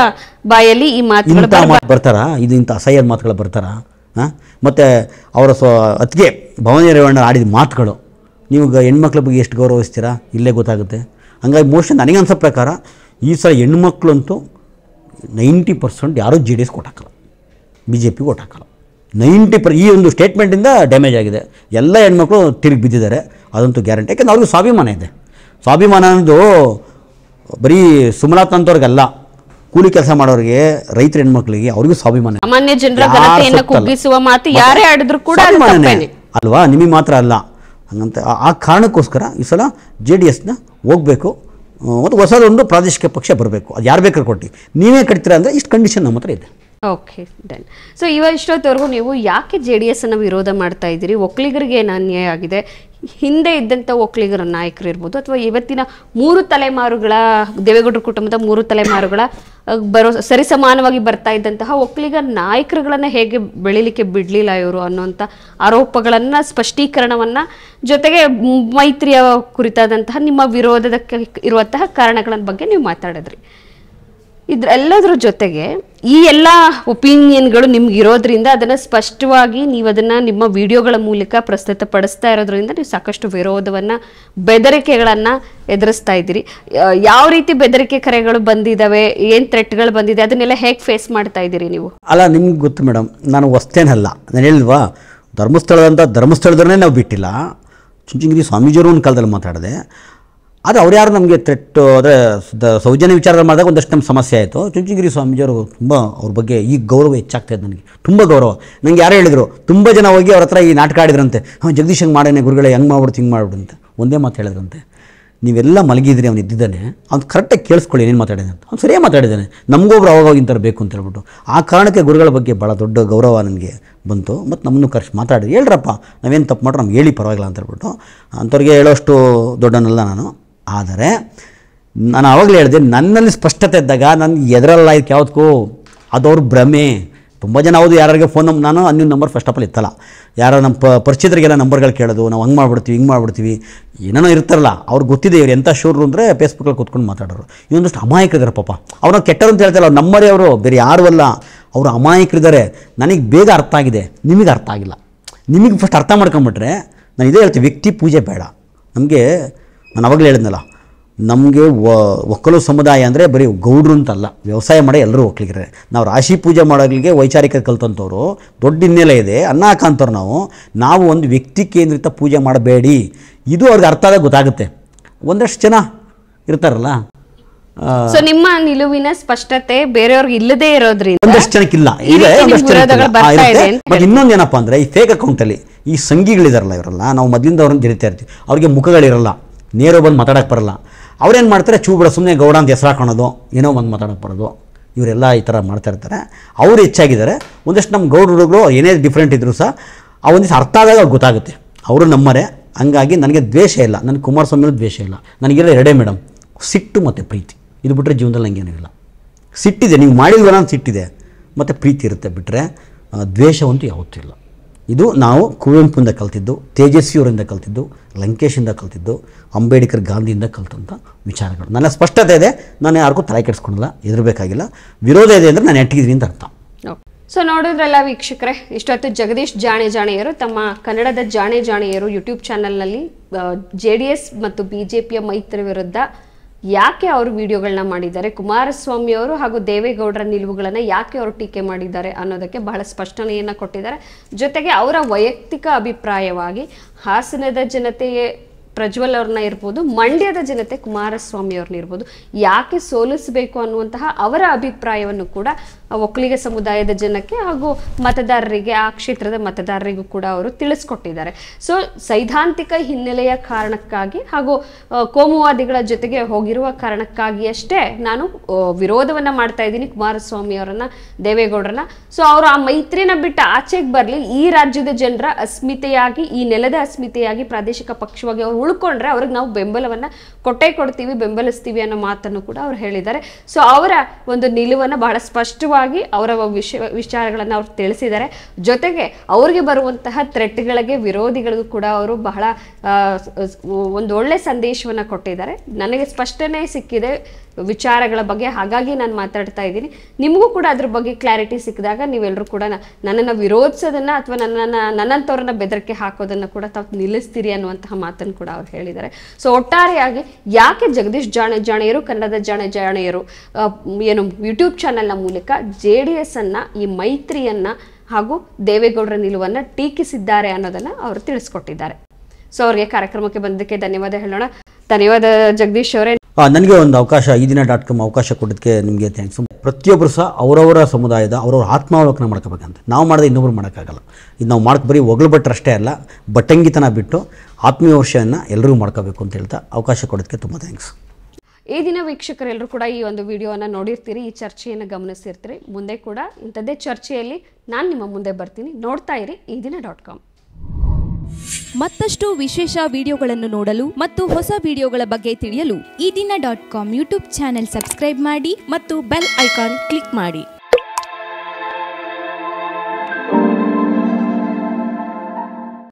ಬಾಯಲ್ಲಿ ಈ ಮಾತು ಬರ್ತಾರ ಇದು ಇಂಥ ಅಸಹ್ಯದ ಮಾತುಗಳು ಬರ್ತಾರ ಮತ್ತೆ ಅವರ ಸ್ವ ಅತಿಗೆ ಭವಾನಿ ರೇವಣ್ಣ ಆಡಿದ ಮಾತುಗಳು ನೀವು ಹೆಣ್ಮಕ್ಳ ಬಗ್ಗೆ ಎಷ್ಟು ಗೌರವಿಸ್ತೀರಾ ಇಲ್ಲೇ ಗೊತ್ತಾಗುತ್ತೆ ಹಂಗಾಗಿ ಮೋಸ್ಟ್ಲಿ ನನಗೆ ಅನ್ಸೋ ಪ್ರಕಾರ ಈ ಸಲ ಹೆಣ್ಮಕ್ಳು ಅಂತೂ ನೈಂಟಿ ಪರ್ಸೆಂಟ್ ಯಾರೂ ಜೆ ಡಿ ಎಸ್ ಕೊಟ್ಟಾಕಲ್ಲ ಬಿ ಜೆ ಪಿ ಕೊಟ್ಟಾಕಲ್ಲ ನೈಂಟಿ ಪರ್ ಈ ಒಂದು ಸ್ಟೇಟ್ಮೆಂಟಿಂದ ಡ್ಯಾಮೇಜ್ ಆಗಿದೆ ಎಲ್ಲ ಹೆಣ್ಮಕ್ಳು ತಿರುಗಿ ಬಿದ್ದಿದ್ದಾರೆ ಅದಂತೂ ಗ್ಯಾರಂಟಿ ಯಾಕೆಂದ್ರೆ ಅವ್ರಿಗೂ ಸ್ವಾಭಿಮಾನ ಇದೆ ಸ್ವಾಭಿಮಾನ ಅನ್ನೋದು ಬರೀ ಸುಮನಾಥ್ ಅಂತವ್ರಿಗಲ್ಲ ಕೂಲಿ ಕೆಲಸ ಮಾಡೋರಿಗೆ ರೈತರ ಹೆಣ್ಮಕ್ಳಿಗೆ ಅವ್ರಿಗೂ ಸ್ವಾಭಿಮಾನ ಸಾಮಾನ್ಯ ಜನರ ಮಾತು ಯಾರೇ ಆಡಿದ್ರು ಕೂಡ ಅಲ್ವಾ ನಿಮಗೆ ಮಾತ್ರ ಅಲ್ಲ ಹಂಗಂತ ಆ ಕಾರಣಕ್ಕೋಸ್ಕರ ಈ ಸಲ ಜೆ ಡಿ ಎಸ್ನ ಹೋಗಬೇಕು ಮತ್ತು ಹೊಸದೊಂದು ಪ್ರಾದೇಶಿಕ ಪಕ್ಷ ಬರಬೇಕು ಅದು ಯಾರು ಬೇಕಾದ್ರೂ ಕೊಟ್ಟು ನೀವೇ ಕಟ್ತೀರಾ ಅಂದರೆ ಇಷ್ಟು ಕಂಡೀಷನ್ ನಮ್ಮ ಹತ್ರ ಇದೆ ಓಕೆ ಡನ್ ಸೊ ಇವಾಗ ಇಷ್ಟೊತ್ತವರೆಗೂ ನೀವು ಯಾಕೆ ಜೆ ಡಿ ಎಸ್ ಅನ್ನು ವಿರೋಧ ಮಾಡ್ತಾ ಇದ್ದೀರಿ ಒಕ್ಕಲಿಗರಿಗೆ ಏನು ಅನ್ಯಾಯ ಆಗಿದೆ ಹಿಂದೆ ಇದ್ದಂಥ ಒಕ್ಕಲಿಗರ ನಾಯಕರು ಇರ್ಬೋದು ಅಥವಾ ಇವತ್ತಿನ ಮೂರು ತಲೆಮಾರುಗಳ ದೇವೇಗೌಡರ ಕುಟುಂಬದ ಮೂರು ತಲೆಮಾರುಗಳ ಬರೋ ಸರಿಸಮಾನವಾಗಿ ಬರ್ತಾ ಇದ್ದಂತಹ ಒಕ್ಕಲಿಗರ ನಾಯಕರುಗಳನ್ನು ಹೇಗೆ ಬೆಳಿಲಿಕ್ಕೆ ಬಿಡಲಿಲ್ಲ ಇವರು ಅನ್ನೋಂಥ ಆರೋಪಗಳನ್ನು ಸ್ಪಷ್ಟೀಕರಣವನ್ನು ಜೊತೆಗೆ ಮೈತ್ರಿಯ ಕುರಿತಾದಂತಹ ನಿಮ್ಮ ವಿರೋಧದ ಇರುವಂತಹ ಕಾರಣಗಳ ಬಗ್ಗೆ ನೀವು ಮಾತಾಡಿದ್ರಿ ಇದ್ರ ಎಲ್ಲದರ ಜೊತೆಗೆ ಈ ಎಲ್ಲ ಒಪಿನಿಯನ್ಗಳು ನಿಮ್ಗೆ ಇರೋದ್ರಿಂದ ಅದನ್ನು ಸ್ಪಷ್ಟವಾಗಿ ನೀವು ಅದನ್ನು ನಿಮ್ಮ ವಿಡಿಯೋಗಳ ಮೂಲಕ ಪಡಿಸ್ತಾ ಇರೋದ್ರಿಂದ ನೀವು ಸಾಕಷ್ಟು ವಿರೋಧವನ್ನು ಬೆದರಿಕೆಗಳನ್ನು ಎದುರಿಸ್ತಾ ಇದ್ದೀರಿ ಯಾವ ರೀತಿ ಬೆದರಿಕೆ ಕರೆಗಳು ಬಂದಿದ್ದಾವೆ ಏನು ಥ್ರೆಟ್ಗಳು ಬಂದಿದೆ ಅದನ್ನೆಲ್ಲ ಹೇಗೆ ಫೇಸ್ ಮಾಡ್ತಾ ಇದ್ದೀರಿ ನೀವು ಅಲ್ಲ ನಿಮ್ಗೆ ಗೊತ್ತು ಮೇಡಮ್ ನಾನು ಹೊಸ್ತೇನಲ್ಲ ನಾನು ಹೇಳಿಲ್ವಾ ಧರ್ಮಸ್ಥಳದಂಥ ಧರ್ಮಸ್ಥಳದನ್ನೇ ನಾವು ಬಿಟ್ಟಿಲ್ಲ ಚುಂಚನಗಿರಿ ಸ್ವಾಮೀಜಿಯವರು ಒಂದು ಕಾಲದಲ್ಲಿ ಮಾತಾಡಿದೆ ಆದರೆ ಅವ್ರು ಯಾರು ನಮಗೆ ತ್ರೆಟ್ ಅಂದರೆ ಸೌಜನ್ಯ ವಿಚಾರ ಮಾಡಿದಾಗ ಒಂದಷ್ಟು ನಮ್ಮ ಸಮಸ್ಯೆ ಆಯಿತು ಚುಂಚುಗಿರಿ ಸ್ವಾಮೀಜಿಯವರು ತುಂಬ ಅವ್ರ ಬಗ್ಗೆ ಈ ಗೌರವ ಹೆಚ್ಚಾಗ್ತಾ ಇದೆ ನನಗೆ ತುಂಬ ಗೌರವ ನನಗೆ ಯಾರು ಹೇಳಿದರು ತುಂಬ ಜನ ಹೋಗಿ ಅವ್ರ ಹತ್ರ ಈ ನಾಟಕ ಆಡಿದ್ರಂತೆ ಹಾಂ ಜಗದೀಶ್ ಹಂಗೆ ಮಾಡೇನೆ ಗುರುಗಳೇ ಹೆಂಗೆ ಮಾಡ್ಬಿಡ್ತು ಹಿಂಗೆ ಮಾಡ್ಬಿಡು ಅಂತ ಒಂದೇ ಮಾತು ಹೇಳಿದ್ರಂತೆ ನೀವೆಲ್ಲ ಮಲಗಿದ್ರಿ ಅವ್ನು ಇದ್ದಿದ್ದಾನೆ ಅವ್ನು ಕರೆಕ್ಟಾಗಿ ಕೇಳಿಸ್ಕೊಳ್ಳಿ ಏನೇನು ಮಾತಾಡಿದೆ ಅಂತ ಅವ್ನು ಸರಿಯೇ ಮಾತಾಡಿದ್ದಾನೆ ನಮಗೊಬ್ರು ಥರ ಬೇಕು ಅಂತ ಹೇಳ್ಬಿಟ್ಟು ಆ ಕಾರಣಕ್ಕೆ ಗುರುಗಳ ಬಗ್ಗೆ ಭಾಳ ದೊಡ್ಡ ಗೌರವ ನನಗೆ ಬಂತು ಮತ್ತು ನಮ್ಮನ್ನು ಕರೆಸಿ ಮಾತಾಡಿ ಹೇಳ್ರಪ್ಪ ನಾವೇನು ತಪ್ಪು ಮಾಡ್ರೆ ನಮ್ಗೆ ಹೇಳಿ ಪರವಾಗಿಲ್ಲ ಅಂತ ಹೇಳ್ಬಿಟ್ಟು ಅಂಥವ್ರಿಗೆ ಹೇಳೋಷ್ಟು ದೊಡ್ಡನಲ್ಲ ನಾನು ಆದರೆ ನಾನು ಆವಾಗಲೇ ಹೇಳಿದೆ ನನ್ನಲ್ಲಿ ಸ್ಪಷ್ಟತೆ ಇದ್ದಾಗ ನಾನು ಎದರಲ್ಲ ಇದಕ್ಕೆ ಅದು ಅದವ್ರ ಭ್ರಮೆ ತುಂಬ ಜನ ಹೌದು ಯಾರಿಗೆ ಫೋನ್ ನಂಬರ್ ನಾನು ಅನ್ಯ ನಂಬರ್ ಫಸ್ಟ್ ಆಫ್ ಆಲ್ ಇತ್ತಲ್ಲ ಯಾರ ನಮ್ಮ ಪ ಪರಿಚಿತರಿಗೆಲ್ಲ ನಂಬರ್ಗಳು ಕೇಳೋದು ನಾವು ಹಂಗೆ ಮಾಡ್ಬಿಡ್ತೀವಿ ಹಿಂಗೆ ಮಾಡ್ಬಿಡ್ತೀವಿ ಏನೇನೋ ಇರ್ತಾರಲ್ಲ ಅವ್ರಿಗೆ ಗೊತ್ತಿದೆ ಇವ್ರು ಎಂಥ ಶೂರು ಅಂದರೆ ಫೇಸ್ಬುಕ್ಕಲ್ಲಿ ಕೂತ್ಕೊಂಡು ಮಾತಾಡೋರು ಇವೊಂದಷ್ಟು ಅಮಾಯಕರಿದ್ದಾರೆ ಪಾಪ ಅವ್ರನ್ನ ಕೆಟ್ಟರು ಅಂತ ಹೇಳ್ತಾರೆ ಅವ್ರು ನಮ್ಮರೇ ಅವರು ಬೇರೆ ಯಾರು ಅಲ್ಲ ಅವರು ಅಮಾಯಕರಿದ್ದಾರೆ ನನಗೆ ಬೇಗ ಅರ್ಥ ಆಗಿದೆ ನಿಮಗೆ ಅರ್ಥ ಆಗಿಲ್ಲ ನಿಮಗೆ ಫಸ್ಟ್ ಅರ್ಥ ಮಾಡ್ಕೊಂಬಿಟ್ರೆ ನಾನು ಇದೇ ಹೇಳ್ತೀನಿ ವ್ಯಕ್ತಿ ಪೂಜೆ ಬೇಡ ನಮಗೆ ನಾನು ಅವಾಗಲೇ ಹೇಳಿದ್ನಲ್ಲ ನಮಗೆ ಒಕ್ಕಲು ಸಮುದಾಯ ಅಂದರೆ ಬರೀ ಗೌಡ್ರು ಅಂತಲ್ಲ ವ್ಯವಸಾಯ ಮಾಡೋ ಎಲ್ಲರೂ ಒಕ್ಕಲಿಗರೇ ನಾವು ರಾಶಿ ಪೂಜೆ ಮಾಡೋರಿಗೆ ವೈಚಾರಿಕ ಕಲ್ತಂಥವ್ರು ದೊಡ್ಡ ಹಿನ್ನೆಲೆ ಇದೆ ಅನ್ನ ಹಾಕಂತವ್ರು ನಾವು ನಾವು ಒಂದು ವ್ಯಕ್ತಿ ಕೇಂದ್ರಿತ ಪೂಜೆ ಮಾಡಬೇಡಿ ಇದು ಅವ್ರಿಗೆ ಅರ್ಥ ಆದಾಗ ಗೊತ್ತಾಗುತ್ತೆ ಒಂದಷ್ಟು ಜನ ಇರ್ತಾರಲ್ಲ ಸೊ ನಿಮ್ಮ ನಿಲುವಿನ ಸ್ಪಷ್ಟತೆ ಬೇರೆಯವ್ರಿಗೆ ಇಲ್ಲದೆ ಇರೋದ್ರಿಂದ ಒಂದಷ್ಟು ಜನಕ್ಕೆ ಇಲ್ಲ ಬಟ್ ಇನ್ನೊಂದೇನಪ್ಪ ಅಂದ್ರೆ ಈ ಫೇಕ್ ಅಕೌಂಟಲ್ಲಿ ಈ ಸಂಘಿಗಳಿದಾರಲ್ಲ ಇವರಲ್ಲ ನಾವು ಮೊದಲಿಂದ ಅವ್ರನ್ನ ಜರಿತಾ ಇರ್ತೀವಿ ಅವ್ರಿಗೆ ಮುಖಗಳಿರಲ್ಲ ನೇರೋ ಬಂದು ಮಾತಾಡೋಕ್ಕೆ ಬರಲ್ಲ ಅವ್ರೇನು ಮಾಡ್ತಾರೆ ಚೂ ಸುಮ್ಮನೆ ಗೌಡ ಅಂತ ಹೆಸರು ಹಾಕೊಳೋದು ಏನೋ ಬಂದು ಮಾತಾಡಕ್ಕೆ ಬರೋದು ಇವರೆಲ್ಲ ಈ ಥರ ಮಾಡ್ತಾಯಿರ್ತಾರೆ ಅವರು ಹೆಚ್ಚಾಗಿದ್ದಾರೆ ಒಂದಷ್ಟು ನಮ್ಮ ಗೌಡ ಗೌಡರುಗಳು ಏನೇ ಡಿಫ್ರೆಂಟ್ ಇದ್ದರೂ ಸಹ ಆ ಒಂದಿಷ್ಟು ಅರ್ಥ ಆದಾಗ ಅವ್ರು ಗೊತ್ತಾಗುತ್ತೆ ಅವರು ನಮ್ಮರೇ ಹಂಗಾಗಿ ನನಗೆ ದ್ವೇಷ ಇಲ್ಲ ನನ್ನ ಕುಮಾರಸ್ವಾಮಿ ಮೇಲೆ ದ್ವೇಷ ಇಲ್ಲ ನನಗಿರೋ ಎರಡೇ ಮೇಡಮ್ ಸಿಟ್ಟು ಮತ್ತು ಪ್ರೀತಿ ಇದು ಬಿಟ್ಟರೆ ಜೀವನದಲ್ಲಿ ಏನೂ ಇಲ್ಲ ಸಿಟ್ಟಿದೆ ನೀವು ಮಾಡಿದ್ವಲ್ಲ ಅಂತ ಸಿಟ್ಟಿದೆ ಮತ್ತು ಪ್ರೀತಿ ಇರುತ್ತೆ ಬಿಟ್ಟರೆ ದ್ವೇಷವಂತೂ ಯಾವತ್ತೂ ಇಲ್ಲ ಇದು ನಾವು ಕುವೆಂಪಿಂದ ಕಲ್ತಿದ್ದು ತೇಜಸ್ವಿಯವರಿಂದ ಕಲ್ತಿದ್ದು ಲಂಕೇಶಿಂದ ಕಲ್ತಿದ್ದು ಅಂಬೇಡ್ಕರ್ ಗಾಂಧಿಯಿಂದ ಕಲ್ತಂಥ ವಿಚಾರಗಳು ನನ್ನ ಸ್ಪಷ್ಟತೆ ಇದೆ ನಾನು ಯಾರಿಗೂ ತಲೆ ಕೆಡಿಸ್ಕೊಂಡಿಲ್ಲ ಎದುರಬೇಕಾಗಿಲ್ಲ ವಿರೋಧ ಇದೆ ಅಂದರೆ ನಾನು ಎಟ್ಟಿದ್ದೀನಿ ಅಂತ ಅರ್ಥ ಸೊ ನೋಡಿದ್ರಲ್ಲ ವೀಕ್ಷಕರೇ ಇಷ್ಟೊತ್ತು ಜಗದೀಶ್ ಜಾಣೆ ಜಾಣೆಯರು ತಮ್ಮ ಕನ್ನಡದ ಜಾಣೆ ಜಾಣೆಯರು ಯೂಟ್ಯೂಬ್ ಚಾನೆಲ್ನಲ್ಲಿ ಜೆ ಡಿ ಎಸ್ ಮತ್ತು ಬಿ ಜೆ ಪಿಯ ಮೈತ್ರಿ ವಿರುದ್ಧ ಯಾಕೆ ಅವರು ವಿಡಿಯೋಗಳನ್ನ ಮಾಡಿದ್ದಾರೆ ಕುಮಾರಸ್ವಾಮಿ ಅವರು ಹಾಗೂ ದೇವೇಗೌಡರ ನಿಲುವುಗಳನ್ನು ಯಾಕೆ ಅವರು ಟೀಕೆ ಮಾಡಿದ್ದಾರೆ ಅನ್ನೋದಕ್ಕೆ ಬಹಳ ಸ್ಪಷ್ಟನೆಯನ್ನು ಕೊಟ್ಟಿದ್ದಾರೆ ಜೊತೆಗೆ ಅವರ ವೈಯಕ್ತಿಕ ಅಭಿಪ್ರಾಯವಾಗಿ ಹಾಸನದ ಜನತೆಯೇ ಪ್ರಜ್ವಲ್ ಅವ್ರನ್ನ ಇರ್ಬೋದು ಮಂಡ್ಯದ ಜನತೆ ಕುಮಾರಸ್ವಾಮಿ ಅವ್ರನ್ನ ಇರ್ಬೋದು ಯಾಕೆ ಸೋಲಿಸಬೇಕು ಅನ್ನುವಂತಹ ಅವರ ಅಭಿಪ್ರಾಯವನ್ನು ಕೂಡ ಒಕ್ಕಲಿಗ ಸಮುದಾಯದ ಜನಕ್ಕೆ ಹಾಗೂ ಮತದಾರರಿಗೆ ಆ ಕ್ಷೇತ್ರದ ಮತದಾರರಿಗೂ ಕೂಡ ಅವರು ತಿಳಿಸ್ಕೊಟ್ಟಿದ್ದಾರೆ ಸೊ ಸೈದ್ಧಾಂತಿಕ ಹಿನ್ನೆಲೆಯ ಕಾರಣಕ್ಕಾಗಿ ಹಾಗೂ ಕೋಮುವಾದಿಗಳ ಜೊತೆಗೆ ಹೋಗಿರುವ ಕಾರಣಕ್ಕಾಗಿ ಅಷ್ಟೇ ನಾನು ವಿರೋಧವನ್ನ ಮಾಡ್ತಾ ಇದ್ದೀನಿ ಕುಮಾರಸ್ವಾಮಿ ಅವರನ್ನ ದೇವೇಗೌಡರನ್ನ ಸೊ ಅವರು ಆ ಮೈತ್ರಿನ ಬಿಟ್ಟು ಆಚೆಗೆ ಬರಲಿ ಈ ರಾಜ್ಯದ ಜನರ ಅಸ್ಮಿತೆಯಾಗಿ ಈ ನೆಲದ ಅಸ್ಮಿತೆಯಾಗಿ ಪ್ರಾದೇಶಿಕ ಪಕ್ಷವಾಗಿ ಅವ್ರು ಉಳ್ಕೊಂಡ್ರೆ ಅವ್ರಿಗೆ ನಾವು ಬೆಂಬಲವನ್ನ ಕೊಟ್ಟೆ ಕೊಡ್ತೀವಿ ಬೆಂಬಲಿಸ್ತೀವಿ ಅನ್ನೋ ಮಾತನ್ನು ಕೂಡ ಅವ್ರು ಹೇಳಿದ್ದಾರೆ ಸೊ ಅವರ ಒಂದು ನಿಲುವನ್ನು ಬಹಳ ಸ್ಪಷ್ಟವಾಗಿ ಸ್ಪಷ್ಟವಾಗಿ ಅವರ ವಿಷಯ ವಿಚಾರಗಳನ್ನು ಅವ್ರು ತಿಳಿಸಿದ್ದಾರೆ ಜೊತೆಗೆ ಅವರಿಗೆ ಬರುವಂತಹ ಥ್ರೆಟ್ಗಳಿಗೆ ವಿರೋಧಿಗಳಿಗೂ ಕೂಡ ಅವರು ಬಹಳ ಒಂದು ಒಳ್ಳೆ ಸಂದೇಶವನ್ನು ಕೊಟ್ಟಿದ್ದಾರೆ ನನಗೆ ಸ್ಪಷ್ಟನೆ ಸಿಕ್ಕಿದೆ ವಿಚಾರಗಳ ಬಗ್ಗೆ ಹಾಗಾಗಿ ನಾನು ಮಾತಾಡ್ತಾ ಇದ್ದೀನಿ ನಿಮಗೂ ಕೂಡ ಅದ್ರ ಬಗ್ಗೆ ಕ್ಲಾರಿಟಿ ಸಿಕ್ಕಿದಾಗ ನೀವೆಲ್ಲರೂ ಕೂಡ ನನ್ನನ್ನು ವಿರೋಧಿಸೋದನ್ನ ಅಥವಾ ನನ್ನನ್ನು ನನ್ನಂಥವ್ರನ್ನ ಬೆದರಿಕೆ ಹಾಕೋದನ್ನು ಕೂಡ ತಾವು ನಿಲ್ಲಿಸ್ತೀರಿ ಅನ್ನುವಂತಹ ಮಾತನ್ನು ಕೂಡ ಅವ್ರು ಹೇಳಿದ್ದಾರೆ ಸೊ ಒಟ್ಟಾರೆಯಾಗಿ ಯಾಕೆ ಜಗದೀಶ್ ಜಾಣ ಜಾಣೆಯರು ಕನ್ನಡದ ಜಾಣ ಜಾಣೆಯರು ಏನು ಯೂಟ್ಯೂಬ್ ಚಾನೆಲ್ನ ಮೂಲಕ ಜೆ ಡಿ ಎಸ್ ಅನ್ನು ಈ ಮೈತ್ರಿಯನ್ನ ಹಾಗೂ ದೇವೇಗೌಡರ ನಿಲುವನ್ನ ಟೀಕಿಸಿದ್ದಾರೆ ಅನ್ನೋದನ್ನ ಅವರು ತಿಳಿಸ್ಕೊಟ್ಟಿದ್ದಾರೆ ಸೊ ಅವ್ರಿಗೆ ಕಾರ್ಯಕ್ರಮಕ್ಕೆ ಬಂದಕ್ಕೆ ಧನ್ಯವಾದ ಹೇಳೋಣ ಧನ್ಯವಾದ ಜಗದೀಶ್ ಅವರೇ ನನಗೆ ಒಂದು ಅವಕಾಶ ಈ ದಿನ ಡಾಟ್ ಕಾಮ್ ಅವಕಾಶ ಕೊಡೋದಕ್ಕೆ ನಿಮಗೆ ಥ್ಯಾಂಕ್ಸ್ ಪ್ರತಿಯೊಬ್ಬರು ಸಹ ಅವರವರ ಸಮುದಾಯದ ಅವರವರ ಆತ್ಮಾವಲೋಕನ ಮಾಡ್ಕೋಬೇಕಂತ ನಾವು ಮಾಡಿದ ಇನ್ನೊಬ್ರು ಮಾಡೋಕ್ಕಾಗಲ್ಲ ಇದು ನಾವು ಮಾಡಕ್ಕೆ ಬರೀ ಒಗಳು ಅಷ್ಟೇ ಅಲ್ಲ ಬಟ್ಟಂಗಿತನ ಬಿಟ್ಟು ಆತ್ಮೀಯ ವರ್ಷವನ್ನು ಎಲ್ಲರೂ ಮಾಡ್ಕೋಬೇಕು ಅಂತ ಹೇಳ್ತಾ ಅವಕಾಶ ಕೊಡೋದಕ್ಕೆ ತುಂಬ ಥ್ಯಾಂಕ್ಸ್ ಈ ದಿನ ವೀಕ್ಷಕರೆಲ್ಲರೂ ಕೂಡ ಈ ಒಂದು ವಿಡಿಯೋನ ನೋಡಿರ್ತೀರಿ ಈ ಚರ್ಚೆಯನ್ನು ಗಮನಿಸಿರ್ತೀರಿ ಮುಂದೆ ಕೂಡ ಇಂಥದ್ದೇ ಚರ್ಚೆಯಲ್ಲಿ ನಾನು ನಿಮ್ಮ ಮುಂದೆ ಬರ್ತೀನಿ ನೋಡ್ತಾ ಇರಿ ಈ ದಿನ ಡಾಟ್ ಕಾಮ್ ಮತ್ತಷ್ಟು ವಿಶೇಷ ವಿಡಿಯೋಗಳನ್ನು ನೋಡಲು ಮತ್ತು ಹೊಸ ವಿಡಿಯೋಗಳ ಬಗ್ಗೆ ತಿಳಿಯಲು Eedina dot com YouTube channel subscribe ಮಾಡಿ ಮತ್ತು ಬೆಲ್ ಐಕಾನ್ ಕ್ಲಿಕ್ ಮಾಡಿ